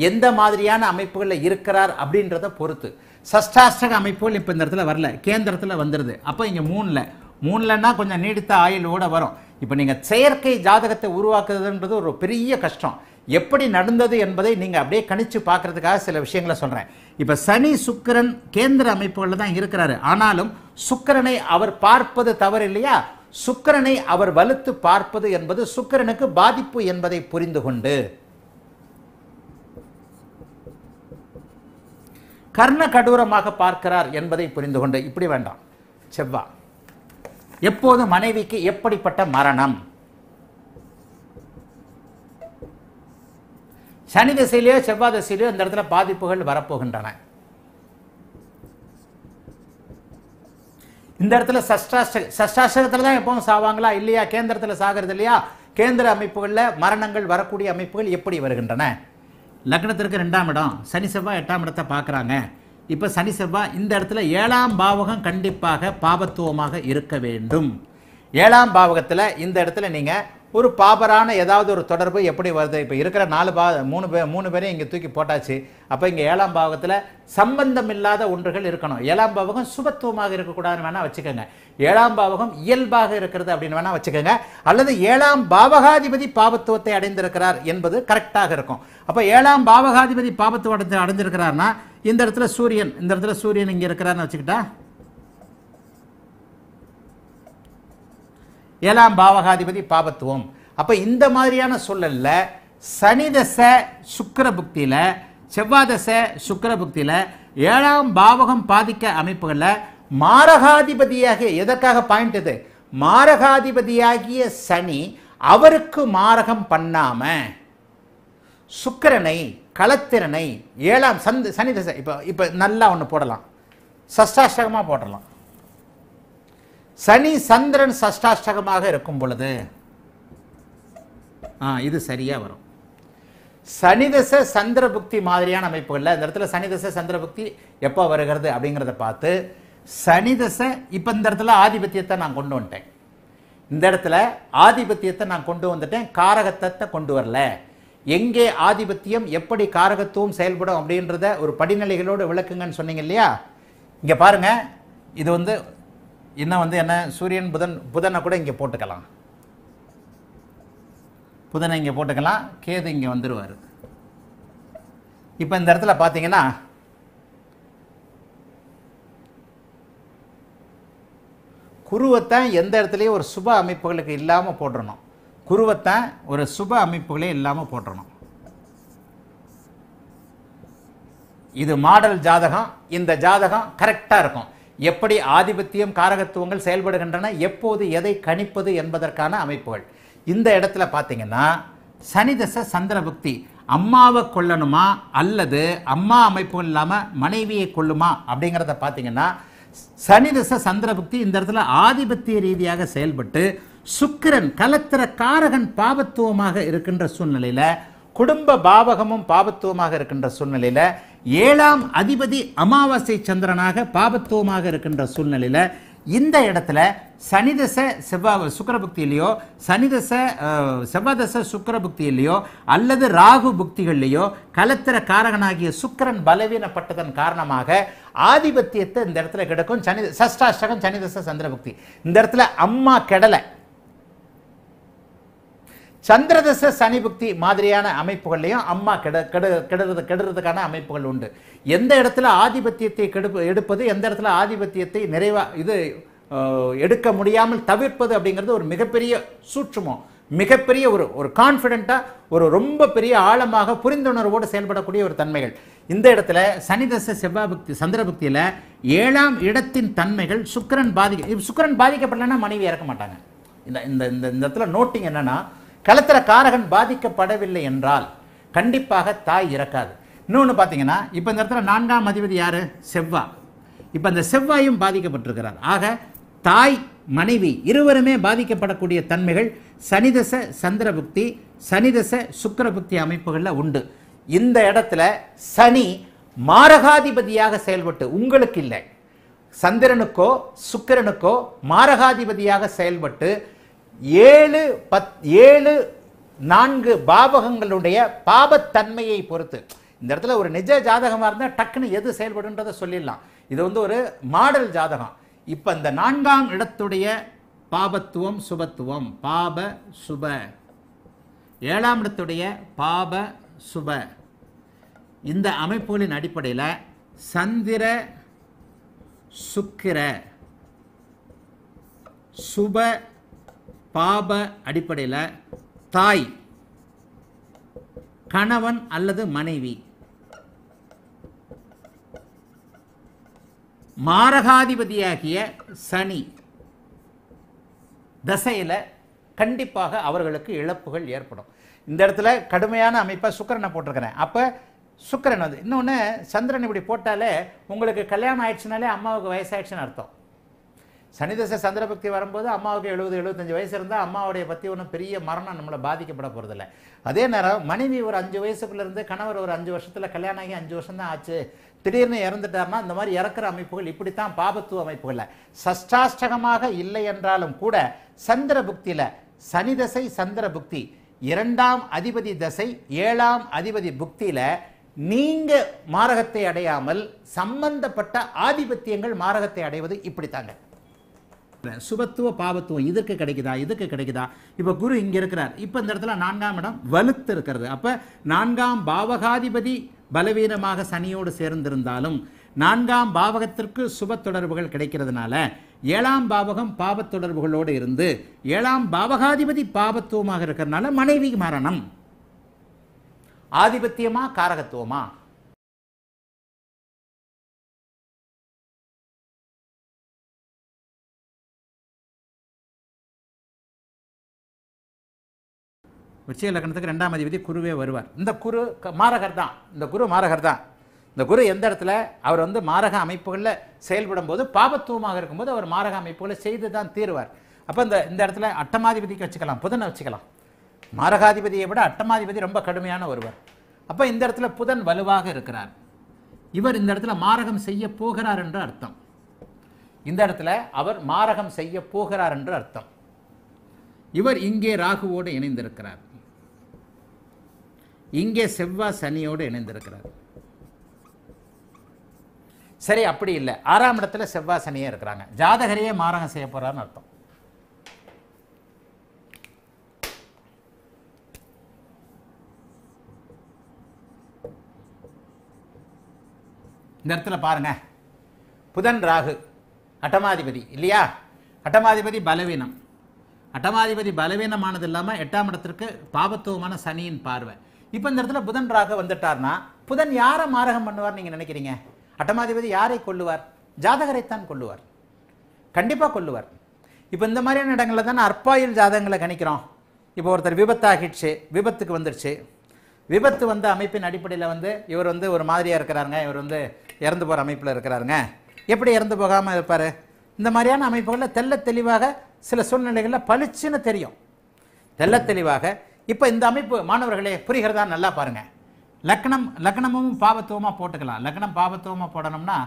எந்த மாதிரியான அமைப்புகளில் இருக்கிறார் அப்படின்றத பொறுத்து சஷ்டாஷ்டக அமைப்புகள் இப்போ இந்த இடத்துல வரல கேந்திரத்தில் வந்துடுது அப்போ இங்கே மூணில் மூணில்னா கொஞ்சம் நீடித்த ஆயுளோட வரும் இப்போ நீங்கள் செயற்கை ஜாதகத்தை உருவாக்குறதுன்றது ஒரு பெரிய கஷ்டம் எப்படி நடந்தது என்பதை நீங்கள் அப்படியே கணிச்சு பார்க்குறதுக்காக சில விஷயங்களை சொல்கிறேன் இப்போ சனி சுக்கரன் கேந்திர அமைப்புகளில் தான் இருக்கிறாரு ஆனாலும் சுக்கரனை அவர் பார்ப்பது தவறு இல்லையா சுக்கரனை அவர் வலுத்து பார்ப்பது என்பது சுக்கரனுக்கு பாதிப்பு என்பதை புரிந்து கொண்டு கர்ண கடூரமாக பார்க்கிறார் என்பதை புரிந்து கொண்டு இப்படி வேண்டாம் செவ்வா எப்போது மனைவிக்கு எப்படிப்பட்ட மரணம் சனி திசையிலேயோ செவ்வாய் திசையிலேயோ இந்த இடத்துல பாதிப்புகள் வரப்போகின்றன இந்த இடத்துல சஷ்டாஷ்ட சஷ்டாஷ்டத்தில் தான் எப்பவும் சாவாங்களா இல்லையா கேந்திரத்தில் சாகிறது இல்லையா கேந்திர அமைப்புகளில் மரணங்கள் வரக்கூடிய அமைப்புகள் எப்படி வருகின்றன லக்னத்திற்கு ரெண்டாம் இடம் சனி செவ்வாய் எட்டாம் இடத்தை பார்க்குறாங்க இப்போ சனி செவ்வாய் இந்த இடத்துல ஏழாம் பாவகம் கண்டிப்பாக பாபத்துவமாக இருக்க வேண்டும் ஏழாம் பாவகத்தில் இந்த இடத்துல நீங்கள் ஒரு பாபரான ஏதாவது ஒரு தொடர்பு எப்படி வருது இப்போ இருக்கிற நாலு பா மூணு பேர் மூணு பேரையும் இங்கே தூக்கி போட்டாச்சு அப்போ இங்கே ஏழாம் பாவத்தில் சம்பந்தம் இல்லாத ஒன்றுகள் இருக்கணும் ஏழாம் பாவகம் சுபத்துவமாக இருக்கக்கூடாதுன்னு வேணால் வச்சுக்கோங்க ஏழாம் பாவகம் இயல்பாக இருக்கிறது அப்படின்னு வேணால் வச்சுக்கோங்க அல்லது ஏழாம் பாவகாதிபதி பாபத்துவத்தை அடைந்திருக்கிறார் என்பது கரெக்டாக இருக்கும் அப்போ ஏழாம் பாவகாதிபதி பாபத்துவம் அடைஞ்சு அடைஞ்சிருக்கிறார்னா இந்த இடத்துல சூரியன் இந்த இடத்துல சூரியன் இங்கே இருக்கிறாருன்னு வச்சுக்கிட்டா ஏழாம் பாவகாதிபதி பாபத்துவம் அப்போ இந்த மாதிரியான சூழலில் சனிதச சுக்கர புக்தியில் செவ்வாதச சுக்கர புக்தியில் ஏழாம் பாவகம் பாதிக்க அமைப்புகளில் மாரகாதிபதியாக எதற்காக பாயிண்ட் இது மாரகாதிபதியாகிய சனி அவருக்கு மாரகம் பண்ணாம சுக்கரனை களத்திறனை ஏழாம் சந்த சனி தசை இப்போ இப்போ நல்லா ஒன்று போடலாம் சஷ்டாஷ்டகமாக போடலாம் சனி சந்திரன் சஷ்டாஷ்டகமாக இருக்கும் பொழுது ஆ இது சரியாக வரும் சனிதசை சந்திரபுக்தி மாதிரியான அமைப்புகளில் இந்த இடத்துல சனிதசை சந்திரபுக்தி எப்போ வருகிறது அப்படிங்கிறத பார்த்து சனிதசை இப்போ இந்த இடத்துல ஆதிபத்தியத்தை நான் கொண்டு வந்துட்டேன் இந்த இடத்துல ஆதிபத்தியத்தை நான் கொண்டு வந்துட்டேன் காரகத்தத்தை கொண்டு வரல எங்கே ஆதிபத்தியம் எப்படி காரகத்துவம் செயல்படும் அப்படின்றத ஒரு படிநிலைகளோடு விளக்குங்கன்னு சொன்னீங்க இல்லையா இங்கே பாருங்கள் இது வந்து இன்னும் வந்து என்ன சூரியன் புதன் புதனை கூட இங்கே போட்டுக்கலாம் புதனை இங்கே போட்டுக்கலாம் கேது இங்கே வந்துடுவார் இப்போ இந்த இடத்துல பார்த்தீங்கன்னா குருவத்தை எந்த இடத்துலையும் ஒரு சுப அமைப்புகளுக்கு இல்லாமல் போட்டுடணும் குருவத்தை ஒரு சுப அமைப்புகளே இல்லாமல் போட்டுடணும் இது மாடல் ஜாதகம் இந்த ஜாதகம் கரெக்டாக இருக்கும் எப்படி ஆதிபத்தியம் காரகத்துவங்கள் செயல்படுகின்றன எப்போது எதை கணிப்பது என்பதற்கான அமைப்புகள் இந்த இடத்துல பார்த்தீங்கன்னா சனிதச சந்திரபுக்தி அம்மாவை கொல்லணுமா அல்லது அம்மா அமைப்புகள் இல்லாமல் மனைவியை கொல்லுமா அப்படிங்கிறத பார்த்தீங்கன்னா சனிதச சந்திரபுக்தி இந்த இடத்துல ஆதிபத்திய ரீதியாக செயல்பட்டு சுக்கிரன் கலத்திர காரகன் பாபத்துவமாக இருக்கின்ற சூழ்நிலையில் குடும்ப பாவகமும் பாபத்துவமாக இருக்கின்ற சூழ்நிலையில் ஏழாம் அதிபதி அமாவாசை சந்திரனாக பாபத்துவமாக இருக்கின்ற சூழ்நிலையில் இந்த இடத்துல சனிதச செவ்வாய் சுக்கரபுக்தியிலையோ சனிதச செவ்வாதச சுக்கரபுக்தியிலையோ அல்லது ராகு புக்திகள்லையோ கலத்திர காரகனாகிய சுக்கரன் பலவீனப்பட்டதன் காரணமாக ஆதிபத்தியத்தை இந்த இடத்துல கிடக்கும் சனி சஷ்டாஷ்டகம் சனிதச சந்திரபுக்தி இந்த இடத்துல அம்மா கெடலை சந்திரதச சனி புக்தி மாதிரியான அமைப்புகள்லையும் அம்மா கெட கெடு கெடுறது கெடுறதுக்கான அமைப்புகள் உண்டு எந்த இடத்துல ஆதிபத்தியத்தை கெடு எடுப்பது எந்த இடத்துல ஆதிபத்தியத்தை நிறைவாக இது எடுக்க முடியாமல் தவிர்ப்பது அப்படிங்கிறது ஒரு மிகப்பெரிய சூட்சமம் மிகப்பெரிய ஒரு ஒரு கான்ஃபிடெண்ட்டாக ஒரு ரொம்ப பெரிய ஆழமாக புரிந்துணர்வோடு செயல்படக்கூடிய ஒரு தன்மைகள் இந்த இடத்துல சனிதச செவ்வாபக்தி பக்தியில் ஏழாம் இடத்தின் தன்மைகள் சுக்கரன் பாதிக்க சுக்கரன் பாதிக்கப்படலைன்னா மனைவி இறக்க மாட்டாங்க இந்த இந்த இந்த இடத்துல நோட்டிங் என்னென்னா களத்தில் காரகன் பாதிக்கப்படவில்லை என்றால் கண்டிப்பாக தாய் இறக்காது இன்னொன்று பார்த்தீங்கன்னா இப்போ இந்த இடத்துல நான்காம் அதிபதி யார் செவ்வாய் இப்போ அந்த செவ்வாயும் பாதிக்கப்பட்டிருக்கிறார் ஆக தாய் மனைவி இருவருமே பாதிக்கப்படக்கூடிய தன்மைகள் சனிதச சந்திரபுக்தி சனிதச சுக்கரபுக்தி அமைப்புகளில் உண்டு இந்த இடத்துல சனி மாரகாதிபதியாக செயல்பட்டு உங்களுக்கு இல்லை சந்திரனுக்கோ சுக்கரனுக்கோ மாரகாதிபதியாக செயல்பட்டு ஏழு பத் ஏழு நான்கு பாவகங்களுடைய பாபத்தன்மையை பொறுத்து இந்த இடத்துல ஒரு நிஜ ஜாதகமாக இருந்தால் டக்குன்னு எது செயல்படுன்றதை சொல்லிடலாம் இது வந்து ஒரு மாடல் ஜாதகம் இப்போ இந்த நான்காம் இடத்துடைய பாபத்துவம் சுபத்துவம் பாப சுப ஏழாம் இடத்துடைய பாப சுப இந்த அமைப்புகளின் அடிப்படையில் சந்திர சுக்கிர சுப பாப அடிப்படையில் தாய் கணவன் அல்லது மனைவி மாரகாதிபதியாகிய சனி தசையில் கண்டிப்பாக அவர்களுக்கு இழப்புகள் ஏற்படும் இந்த இடத்துல கடுமையான அமைப்பாக சுக்கரனை போட்டிருக்கிறேன் அப்போ சுக்கரன் வந்து இன்னொன்று சந்திரன் இப்படி போட்டாலே உங்களுக்கு கல்யாணம் ஆயிடுச்சுனாலே அம்மாவுக்கு வயசாயிடுச்சுன்னு அர்த்தம் சனிதசை சந்திரபக்தி வரும்போது அம்மாவுக்கு எழுபது எழுபத்தஞ்சு வயசு இருந்தால் அம்மாவுடைய பற்றி ஒன்றும் பெரிய மரணம் நம்மளை பாதிக்கப்பட போகிறதில்ல அதே நேரம் மனைவி ஒரு அஞ்சு வயசுக்குள்ளேருந்து கணவர் ஒரு அஞ்சு வருஷத்தில் கல்யாணம் ஆகி அஞ்சு வருஷம் தான் ஆச்சு திடீர்னு இறந்துட்டார்னா இந்த மாதிரி இறக்குற அமைப்புகள் இப்படித்தான் பாபத்துவ அமைப்புகளில் சஷ்டாஷ்டகமாக இல்லை என்றாலும் கூட சந்திர புக்தியில் சனிதசை சந்திர புக்தி இரண்டாம் அதிபதி தசை ஏழாம் அதிபதி புக்தியில் நீங்கள் மாரகத்தை அடையாமல் சம்பந்தப்பட்ட ஆதிபத்தியங்கள் மாரகத்தை அடைவது இப்படித்தாங்க பார்க்குறேன் சுபத்துவ பாவத்துவம் இதற்கு கிடைக்குதா இதுக்கு கிடைக்குதா இப்போ குரு இங்கே இருக்கிறார் இப்போ இந்த இடத்துல நான்காம் இடம் வலுத்து இருக்கிறது அப்போ நான்காம் பாவகாதிபதி பலவீனமாக சனியோடு சேர்ந்திருந்தாலும் நான்காம் பாவகத்திற்கு சுப தொடர்புகள் கிடைக்கிறதுனால ஏழாம் பாவகம் பாவத் தொடர்புகளோடு இருந்து ஏழாம் பாவகாதிபதி பாவத்துவமாக இருக்கிறதுனால மனைவி மரணம் ஆதிபத்தியமா காரகத்துவமா விருச்சிக லக்னத்துக்கு ரெண்டாம் அதிபதி குருவே வருவார் இந்த குரு மாரகர் தான் இந்த குரு மாரகர் தான் இந்த குரு எந்த இடத்துல அவர் வந்து மாரக அமைப்புகளில் செயல்படும் போது பாபத்துவமாக இருக்கும்போது அவர் மாரக அமைப்புகளை செய்து தான் தீருவார் அப்போ இந்த இந்த இடத்துல அட்டமாதிபதிக்கு வச்சுக்கலாம் புதனை வச்சுக்கலாம் மாரகாதிபதியை விட அட்டமாதிபதி ரொம்ப கடுமையான ஒருவர் அப்போ இந்த இடத்துல புதன் வலுவாக இருக்கிறார் இவர் இந்த இடத்துல மாரகம் செய்ய போகிறார் என்று அர்த்தம் இந்த இடத்துல அவர் மாரகம் செய்ய போகிறார் என்று அர்த்தம் இவர் இங்கே ராகுவோடு இணைந்திருக்கிறார் இங்கே செவ்வாய் சனியோடு இணைந்திருக்கிறார் சரி அப்படி இல்லை ஆறாம் இடத்துல செவ்வாய் சனியே இருக்கிறாங்க ஜாதகரையே மாரகம் செய்ய போறாருன்னு அர்த்தம் இந்த இடத்துல பாருங்க புதன் ராகு அட்டமாதிபதி இல்லையா அட்டமாதிபதி பலவீனம் அட்டமாதிபதி பலவீனமானது இல்லாமல் எட்டாம் இடத்திற்கு பாபத்துவமான சனியின் பார்வை இப்போ இந்த இடத்துல புதன் ராக வந்துட்டார்னா புதன் யாரை மாரகம் பண்ணுவார் நீங்கள் நினைக்கிறீங்க அட்டமாதிபதி யாரை கொள்ளுவார் ஜாதகரைத்தான் கொள்ளுவார் கண்டிப்பாக கொள்ளுவார் இப்போ இந்த மாதிரியான இடங்களில் தானே அற்பாயில் ஜாதகங்களை கணிக்கிறோம் இப்போ ஒருத்தர் விபத்தாகிடுச்சு விபத்துக்கு வந்துடுச்சு விபத்து வந்த அமைப்பின் அடிப்படையில் வந்து இவர் வந்து ஒரு மாதிரியாக இருக்கிறாருங்க இவர் வந்து இறந்து போகிற அமைப்பில் இருக்கிறாருங்க எப்படி இறந்து போகாமல் இருப்பார் இந்த மாதிரியான அமைப்புகளில் தெல்ல தெளிவாக சில சூழ்நிலைகளில் பளிச்சுன்னு தெரியும் தெல்ல தெளிவாக இப்போ இந்த அமைப்பு மாணவர்களே புரிகிறதா நல்லா பாருங்கள் லக்னம் லக்னமும் பாவத்துவமாக போட்டுக்கலாம் லக்னம் பாவத்துவமாக போடணும்னா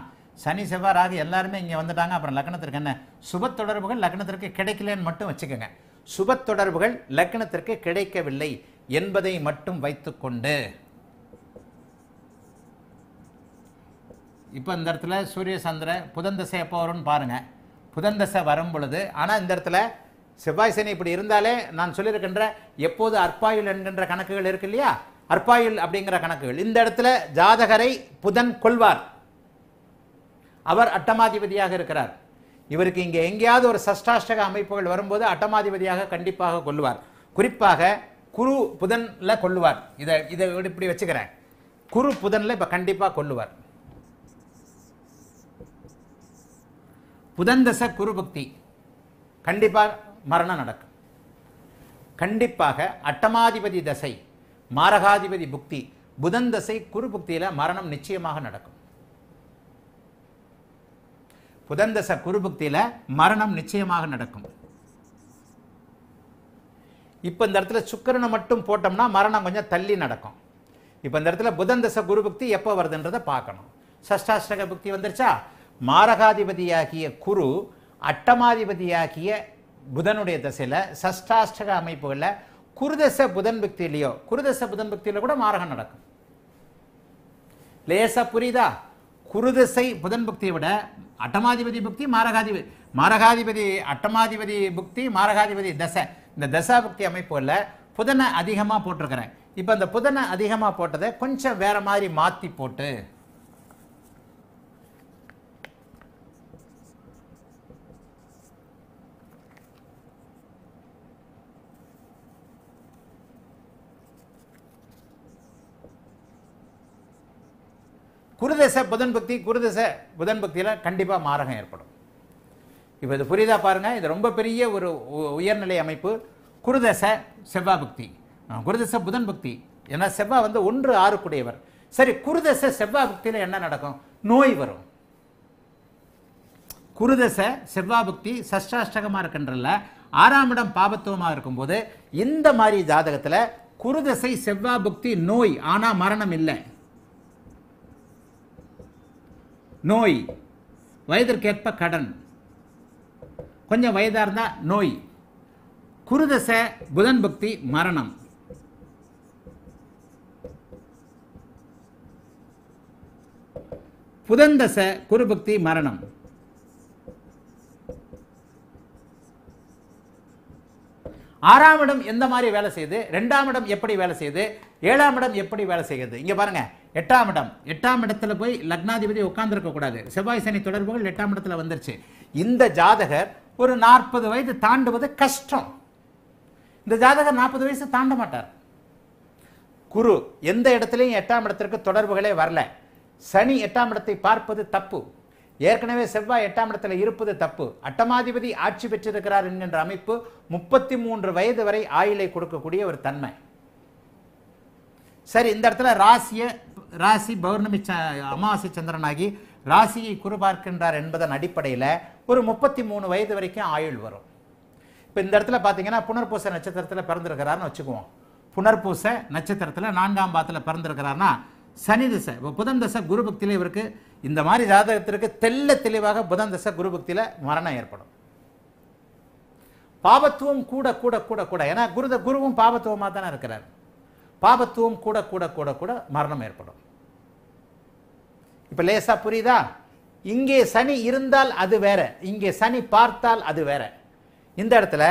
சனி செவ்வாய் ராகு எல்லாருமே இங்கே வந்துட்டாங்க அப்புறம் லக்னத்திற்கு என்ன சுப தொடர்புகள் லக்னத்திற்கு கிடைக்கலன்னு மட்டும் வச்சுக்கோங்க சுப தொடர்புகள் லக்னத்திற்கு கிடைக்கவில்லை என்பதை மட்டும் வைத்துக்கொண்டு இப்போ இந்த இடத்துல சூரிய சந்திர புதன் தசை எப்போ வரும்னு பாருங்கள் புதன் தசை வரும் பொழுது ஆனால் இந்த இடத்துல செவ்வாய் சேனை இப்படி இருந்தாலே நான் சொல்லியிருக்கின்ற எப்போது அற்பாயுள் என்கின்ற கணக்குகள் இருக்கு இல்லையா அற்பாயுள் அப்படிங்கிற கணக்குகள் இந்த இடத்துல ஜாதகரை புதன் கொள்வார் அவர் அட்டமாதிபதியாக இருக்கிறார் இவருக்கு இங்கே எங்கேயாவது ஒரு சஷ்டாஷ்டக அமைப்புகள் வரும்போது அட்டமாதிபதியாக கண்டிப்பாக கொள்வார் குறிப்பாக குரு புதனில் கொள்ளுவார் இதை இதை இப்படி வச்சுக்கிறேன் குரு புதனில் இப்போ கண்டிப்பாக கொள்ளுவார் புதன் தச குரு பக்தி கண்டிப்பாக மரணம் நடக்கும் கண்டிப்பாக அட்டமாதிபதி தசை மாரகாதிபதி புக்தி புதன் தசை குரு புக்தியில் மரணம் நிச்சயமாக நடக்கும் புதன் தசை குரு புக்தியில் மரணம் நிச்சயமாக நடக்கும் இப்போ இந்த இடத்துல சுக்கரனை மட்டும் போட்டோம்னா மரணம் கொஞ்சம் தள்ளி நடக்கும் இப்போ இந்த இடத்துல புதன் தசை குரு புக்தி எப்போ வருதுன்றதை பார்க்கணும் சஷ்டாஷ்டக புக்தி வந்துருச்சா மாரகாதிபதியாகிய குரு அட்டமாதிபதியாகிய புதனுடைய தசையில் சஷ்டாஷ்டக அமைப்புகளில் குருதச புதன் பக்தியிலையோ குருதச புதன் பக்தியில் கூட மாரகம் நடக்கும் லேசா புரியுதா குருதசை புதன் பக்தியை விட அட்டமாதிபதி புக்தி மாரகாதிபதி மாரகாதிபதி அட்டமாதிபதி புக்தி மாரகாதிபதி தசை இந்த தசா புக்தி அமைப்புகளில் புதனை அதிகமாக போட்டிருக்கிறேன் இப்போ அந்த புதனை அதிகமாக போட்டதை கொஞ்சம் வேறு மாதிரி மாற்றி போட்டு குருதசை புதன் பக்தி குருதசை புதன் பக்தியில் கண்டிப்பாக மாரகம் ஏற்படும் இப்போ இது புரியுதாக பாருங்கள் இது ரொம்ப பெரிய ஒரு உயர்நிலை அமைப்பு குருதசை செவ்வா பக்தி குருதசை புதன் பக்தி ஏன்னா செவ்வா வந்து ஒன்று கூடியவர் சரி குருதசை செவ்வா பக்தியில் என்ன நடக்கும் நோய் வரும் குருதசை செவ்வா பக்தி சஷ்டாஷ்டகமாக இருக்கின்றல ஆறாம் இடம் பாபத்துவமாக இருக்கும்போது இந்த மாதிரி ஜாதகத்தில் குருதசை செவ்வா பக்தி நோய் ஆனால் மரணம் இல்லை நோய் வயதிற்கேற்ப கடன் கொஞ்சம் வயதாக இருந்தால் நோய் குருதச புதன் பக்தி மரணம் புதன் தசை குருபக்தி மரணம் ஆறாம் இடம் எந்த மாதிரி வேலை செய்யுது ரெண்டாம் இடம் எப்படி வேலை செய்யுது ஏழாம் இடம் எப்படி வேலை செய்யுது இங்கே பாருங்கள் எட்டாம் இடம் எட்டாம் இடத்துல போய் லக்னாதிபதி உட்கார்ந்துருக்கக்கூடாது செவ்வாய் சனி தொடர்புகள் எட்டாம் இடத்துல வந்துருச்சு இந்த ஜாதகர் ஒரு நாற்பது வயது தாண்டுவது கஷ்டம் இந்த ஜாதகர் நாற்பது வயசு தாண்ட மாட்டார் குரு எந்த இடத்துலையும் எட்டாம் இடத்திற்கு தொடர்புகளே வரல சனி எட்டாம் இடத்தை பார்ப்பது தப்பு ஏற்கனவே செவ்வாய் எட்டாம் இடத்துல இருப்பது தப்பு அட்டமாதிபதி ஆட்சி பெற்றிருக்கிறார் என்கின்ற அமைப்பு முப்பத்தி மூன்று வயது வரை ஆயிலை கொடுக்கக்கூடிய ஒரு தன்மை சரி இந்த இடத்துல ராசியை ராசி பௌர்ணமி ச அமாவாசை சந்திரனாகி ராசியை பார்க்கின்றார் என்பதன் அடிப்படையில் ஒரு முப்பத்தி மூணு வயது வரைக்கும் ஆயுள் வரும் இப்போ இந்த இடத்துல பார்த்தீங்கன்னா புனர்பூச நட்சத்திரத்தில் பிறந்திருக்கிறார்னு வச்சுக்குவோம் புனர்பூச நட்சத்திரத்தில் நான்காம் பாத்தில் பிறந்திருக்கிறார்னா சனி திசை இப்போ புதன் தசை குரு பக்தியில் இவருக்கு இந்த மாதிரி ஜாதகத்திற்கு தெல்ல தெளிவாக புதன் தசை குரு பக்தியில் மரணம் ஏற்படும் பாபத்துவம் கூட கூட கூட கூட ஏன்னா குரு குருவும் பாபத்துவமாக தானே இருக்கிறார் பாபத்துவம் கூட கூட கூட கூட மரணம் ஏற்படும் இப்போ லேசா புரியுதா இங்கே சனி இருந்தால் அது வேற இங்கே சனி பார்த்தால் அது வேற இந்த இடத்துல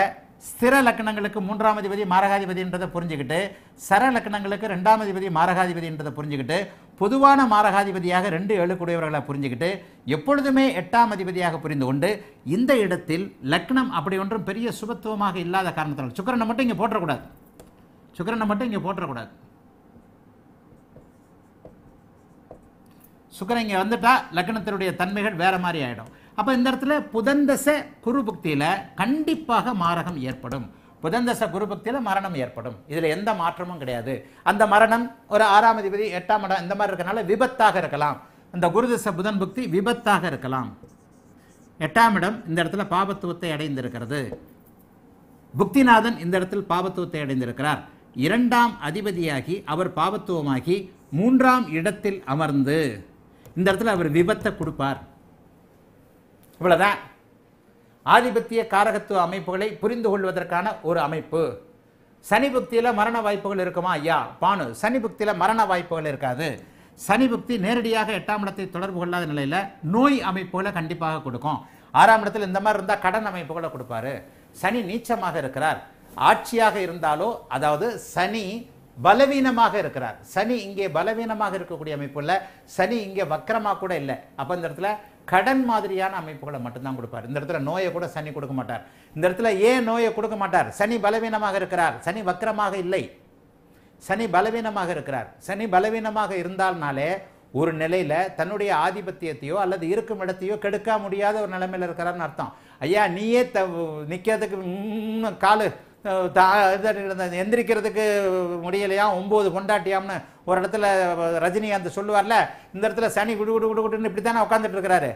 ஸ்திர லக்கணங்களுக்கு மூன்றாம் அதிபதி மாரகாதிபதின்றதை புரிஞ்சுக்கிட்டு சர லக்கணங்களுக்கு ரெண்டாம் அதிபதி மாரகாதிபதின்றதை புரிஞ்சுக்கிட்டு பொதுவான மாரகாதிபதியாக ரெண்டு ஏழுக்குடையவர்களை புரிஞ்சுக்கிட்டு எப்பொழுதுமே எட்டாம் அதிபதியாக புரிந்து கொண்டு இந்த இடத்தில் லக்னம் அப்படி ஒன்றும் பெரிய சுபத்துவமாக இல்லாத காரணத்தினால் சுக்கரனை மட்டும் இங்கே போட்டக்கூடாது சுக்கரனை மட்டும் இங்கே போட்டக்கூடாது சுக்கரன் இங்கே வந்துட்டால் லக்னத்தினுடைய தன்மைகள் வேறு மாதிரி ஆகிடும் அப்போ இந்த இடத்துல புதந்தச குரு பக்தியில் கண்டிப்பாக மாரகம் ஏற்படும் புதந்தச குரு பக்தியில் மரணம் ஏற்படும் இதில் எந்த மாற்றமும் கிடையாது அந்த மரணம் ஒரு ஆறாம் அதிபதி எட்டாம் இடம் இந்த மாதிரி இருக்கனால விபத்தாக இருக்கலாம் அந்த குருதச புதன் புக்தி விபத்தாக இருக்கலாம் எட்டாம் இடம் இந்த இடத்துல பாபத்துவத்தை அடைந்திருக்கிறது புக்திநாதன் இந்த இடத்தில் பாபத்துவத்தை அடைந்திருக்கிறார் இரண்டாம் அதிபதியாகி அவர் பாபத்துவமாகி மூன்றாம் இடத்தில் அமர்ந்து இந்த இடத்துல அவர் விபத்தை கொடுப்பார் இவ்வளோதான் ஆதிபத்திய காரகத்துவ அமைப்புகளை புரிந்து கொள்வதற்கான ஒரு அமைப்பு சனி புக்தியில் மரண வாய்ப்புகள் இருக்குமா ஐயா பானு சனி புக்தியில் மரண வாய்ப்புகள் இருக்காது சனி புக்தி நேரடியாக எட்டாம் இடத்தை தொடர்பு கொள்ளாத நிலையில் நோய் அமைப்புகளை கண்டிப்பாக கொடுக்கும் ஆறாம் இடத்தில் இந்த மாதிரி இருந்தால் கடன் அமைப்புகளை கொடுப்பாரு சனி நீச்சமாக இருக்கிறார் ஆட்சியாக இருந்தாலோ அதாவது சனி பலவீனமாக இருக்கிறார் சனி இங்கே பலவீனமாக இருக்கக்கூடிய அமைப்பு இல்லை சனி இங்கே வக்கரமாக கூட இல்லை அப்போ இந்த இடத்துல கடன் மாதிரியான அமைப்புகளை மட்டும்தான் கொடுப்பார் இந்த இடத்துல நோயை கூட சனி கொடுக்க மாட்டார் இந்த இடத்துல ஏன் நோயை கொடுக்க மாட்டார் சனி பலவீனமாக இருக்கிறார் சனி வக்கரமாக இல்லை சனி பலவீனமாக இருக்கிறார் சனி பலவீனமாக இருந்தால்னாலே ஒரு நிலையில் தன்னுடைய ஆதிபத்தியத்தையோ அல்லது இருக்கும் இடத்தையோ கெடுக்க முடியாத ஒரு நிலைமையில் இருக்கிறார்னு அர்த்தம் ஐயா நீயே த நிற்கிறதுக்கு காலு எந்திரிக்கிறதுக்கு முடியலையா ஒம்பது கொண்டாட்டியாம்னு ஒரு இடத்துல அந்த சொல்லுவார்ல இந்த இடத்துல சனி குடு குடு குடு குடுன்னு இப்படி தானே உட்காந்துட்டு இருக்கிறாரு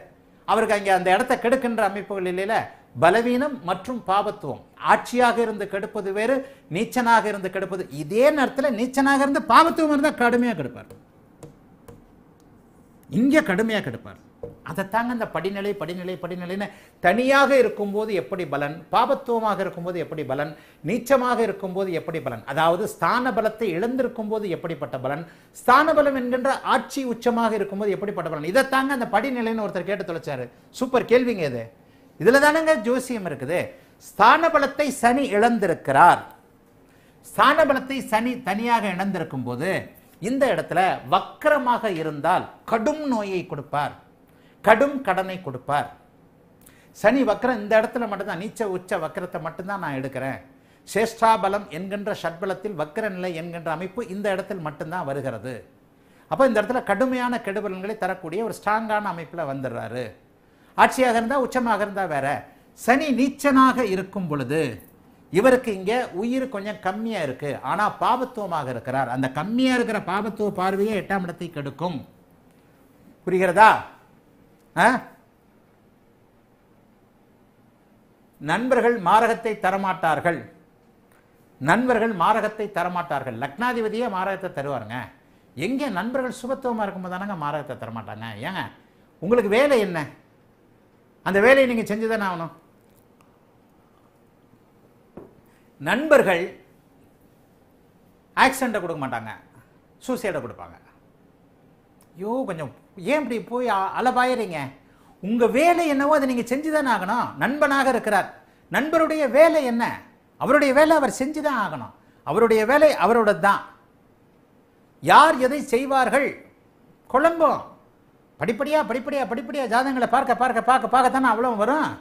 அவருக்கு அங்கே அந்த இடத்த கெடுக்கின்ற அமைப்புகள் இல்லையில பலவீனம் மற்றும் பாபத்துவம் ஆட்சியாக இருந்து கெடுப்பது வேறு நீச்சனாக இருந்து கெடுப்பது இதே நேரத்தில் நீச்சனாக இருந்து பாபத்துவம் இருந்தால் கடுமையாக கெடுப்பார் இங்கே கடுமையாக கெடுப்பார் அதைத்தாங்க அந்த படிநிலை படிநிலை படிநிலைன்னு தனியாக இருக்கும்போது எப்படி பலன் பாபத்துவமாக இருக்கும்போது எப்படி பலன் நீச்சமாக இருக்கும்போது எப்படி பலன் அதாவது ஸ்தான பலத்தை இழந்திருக்கும் போது எப்படிப்பட்ட பலன் ஸ்தான பலம் என்கின்ற ஆட்சி உச்சமாக இருக்கும்போது எப்படிப்பட்ட பலன் இதைத்தாங்க அந்த படிநிலைன்னு ஒருத்தர் கேட்டு தொலைச்சாரு சூப்பர் கேள்விங்க இது இதில் தானேங்க ஜோசியம் இருக்குது ஸ்தான பலத்தை சனி இழந்திருக்கிறார் ஸ்தான பலத்தை சனி தனியாக இழந்திருக்கும் போது இந்த இடத்துல வக்கரமாக இருந்தால் கடும் நோயை கொடுப்பார் கடும் கடனை கொடுப்பார் சனி வக்கரம் இந்த இடத்துல மட்டும்தான் நீச்ச உச்ச வக்கரத்தை மட்டும்தான் நான் எடுக்கிறேன் சேஷ்டாபலம் என்கின்ற ஷட்பலத்தில் வக்கர நிலை என்கின்ற அமைப்பு இந்த இடத்தில் மட்டும்தான் வருகிறது அப்போ இந்த இடத்துல கடுமையான கெடுபலன்களை தரக்கூடிய ஒரு ஸ்ட்ராங்கான அமைப்பில் வந்துடுறாரு ஆட்சியாக இருந்தால் உச்சமாக இருந்தால் வேற சனி நீச்சனாக இருக்கும் பொழுது இவருக்கு இங்கே உயிர் கொஞ்சம் கம்மியாக இருக்குது ஆனால் பாபத்துவமாக இருக்கிறார் அந்த கம்மியாக இருக்கிற பாபத்துவ பார்வையை எட்டாம் இடத்தை கெடுக்கும் புரிகிறதா நண்பர்கள் மாரகத்தை தரமாட்டார்கள் நண்பர்கள் மாரகத்தை தரமாட்டார்கள் லக்னாதிபதியே மாரகத்தை தருவாருங்க எங்கே நண்பர்கள் சுபத்துவமாக இருக்கும்போது தானங்க மாரகத்தை தரமாட்டாங்க ஏங்க உங்களுக்கு வேலை என்ன அந்த வேலையை நீங்கள் செஞ்சு தானே ஆகணும் நண்பர்கள் ஆக்சிடெண்ட்டை கொடுக்க மாட்டாங்க சூசைடை கொடுப்பாங்க ஐயோ கொஞ்சம் ஏன் இப்படி போய் அலபாயிறீங்க உங்கள் வேலை என்னவோ அதை நீங்கள் செஞ்சு தானே ஆகணும் நண்பனாக இருக்கிறார் நண்பருடைய வேலை என்ன அவருடைய வேலை அவர் செஞ்சு தான் ஆகணும் அவருடைய வேலை அவரோட தான் யார் எதை செய்வார்கள் குழம்பும் படிப்படியாக படிப்படியாக படிப்படியாக ஜாதகங்களை பார்க்க பார்க்க பார்க்க பார்க்க தானே அவ்வளோ வரும்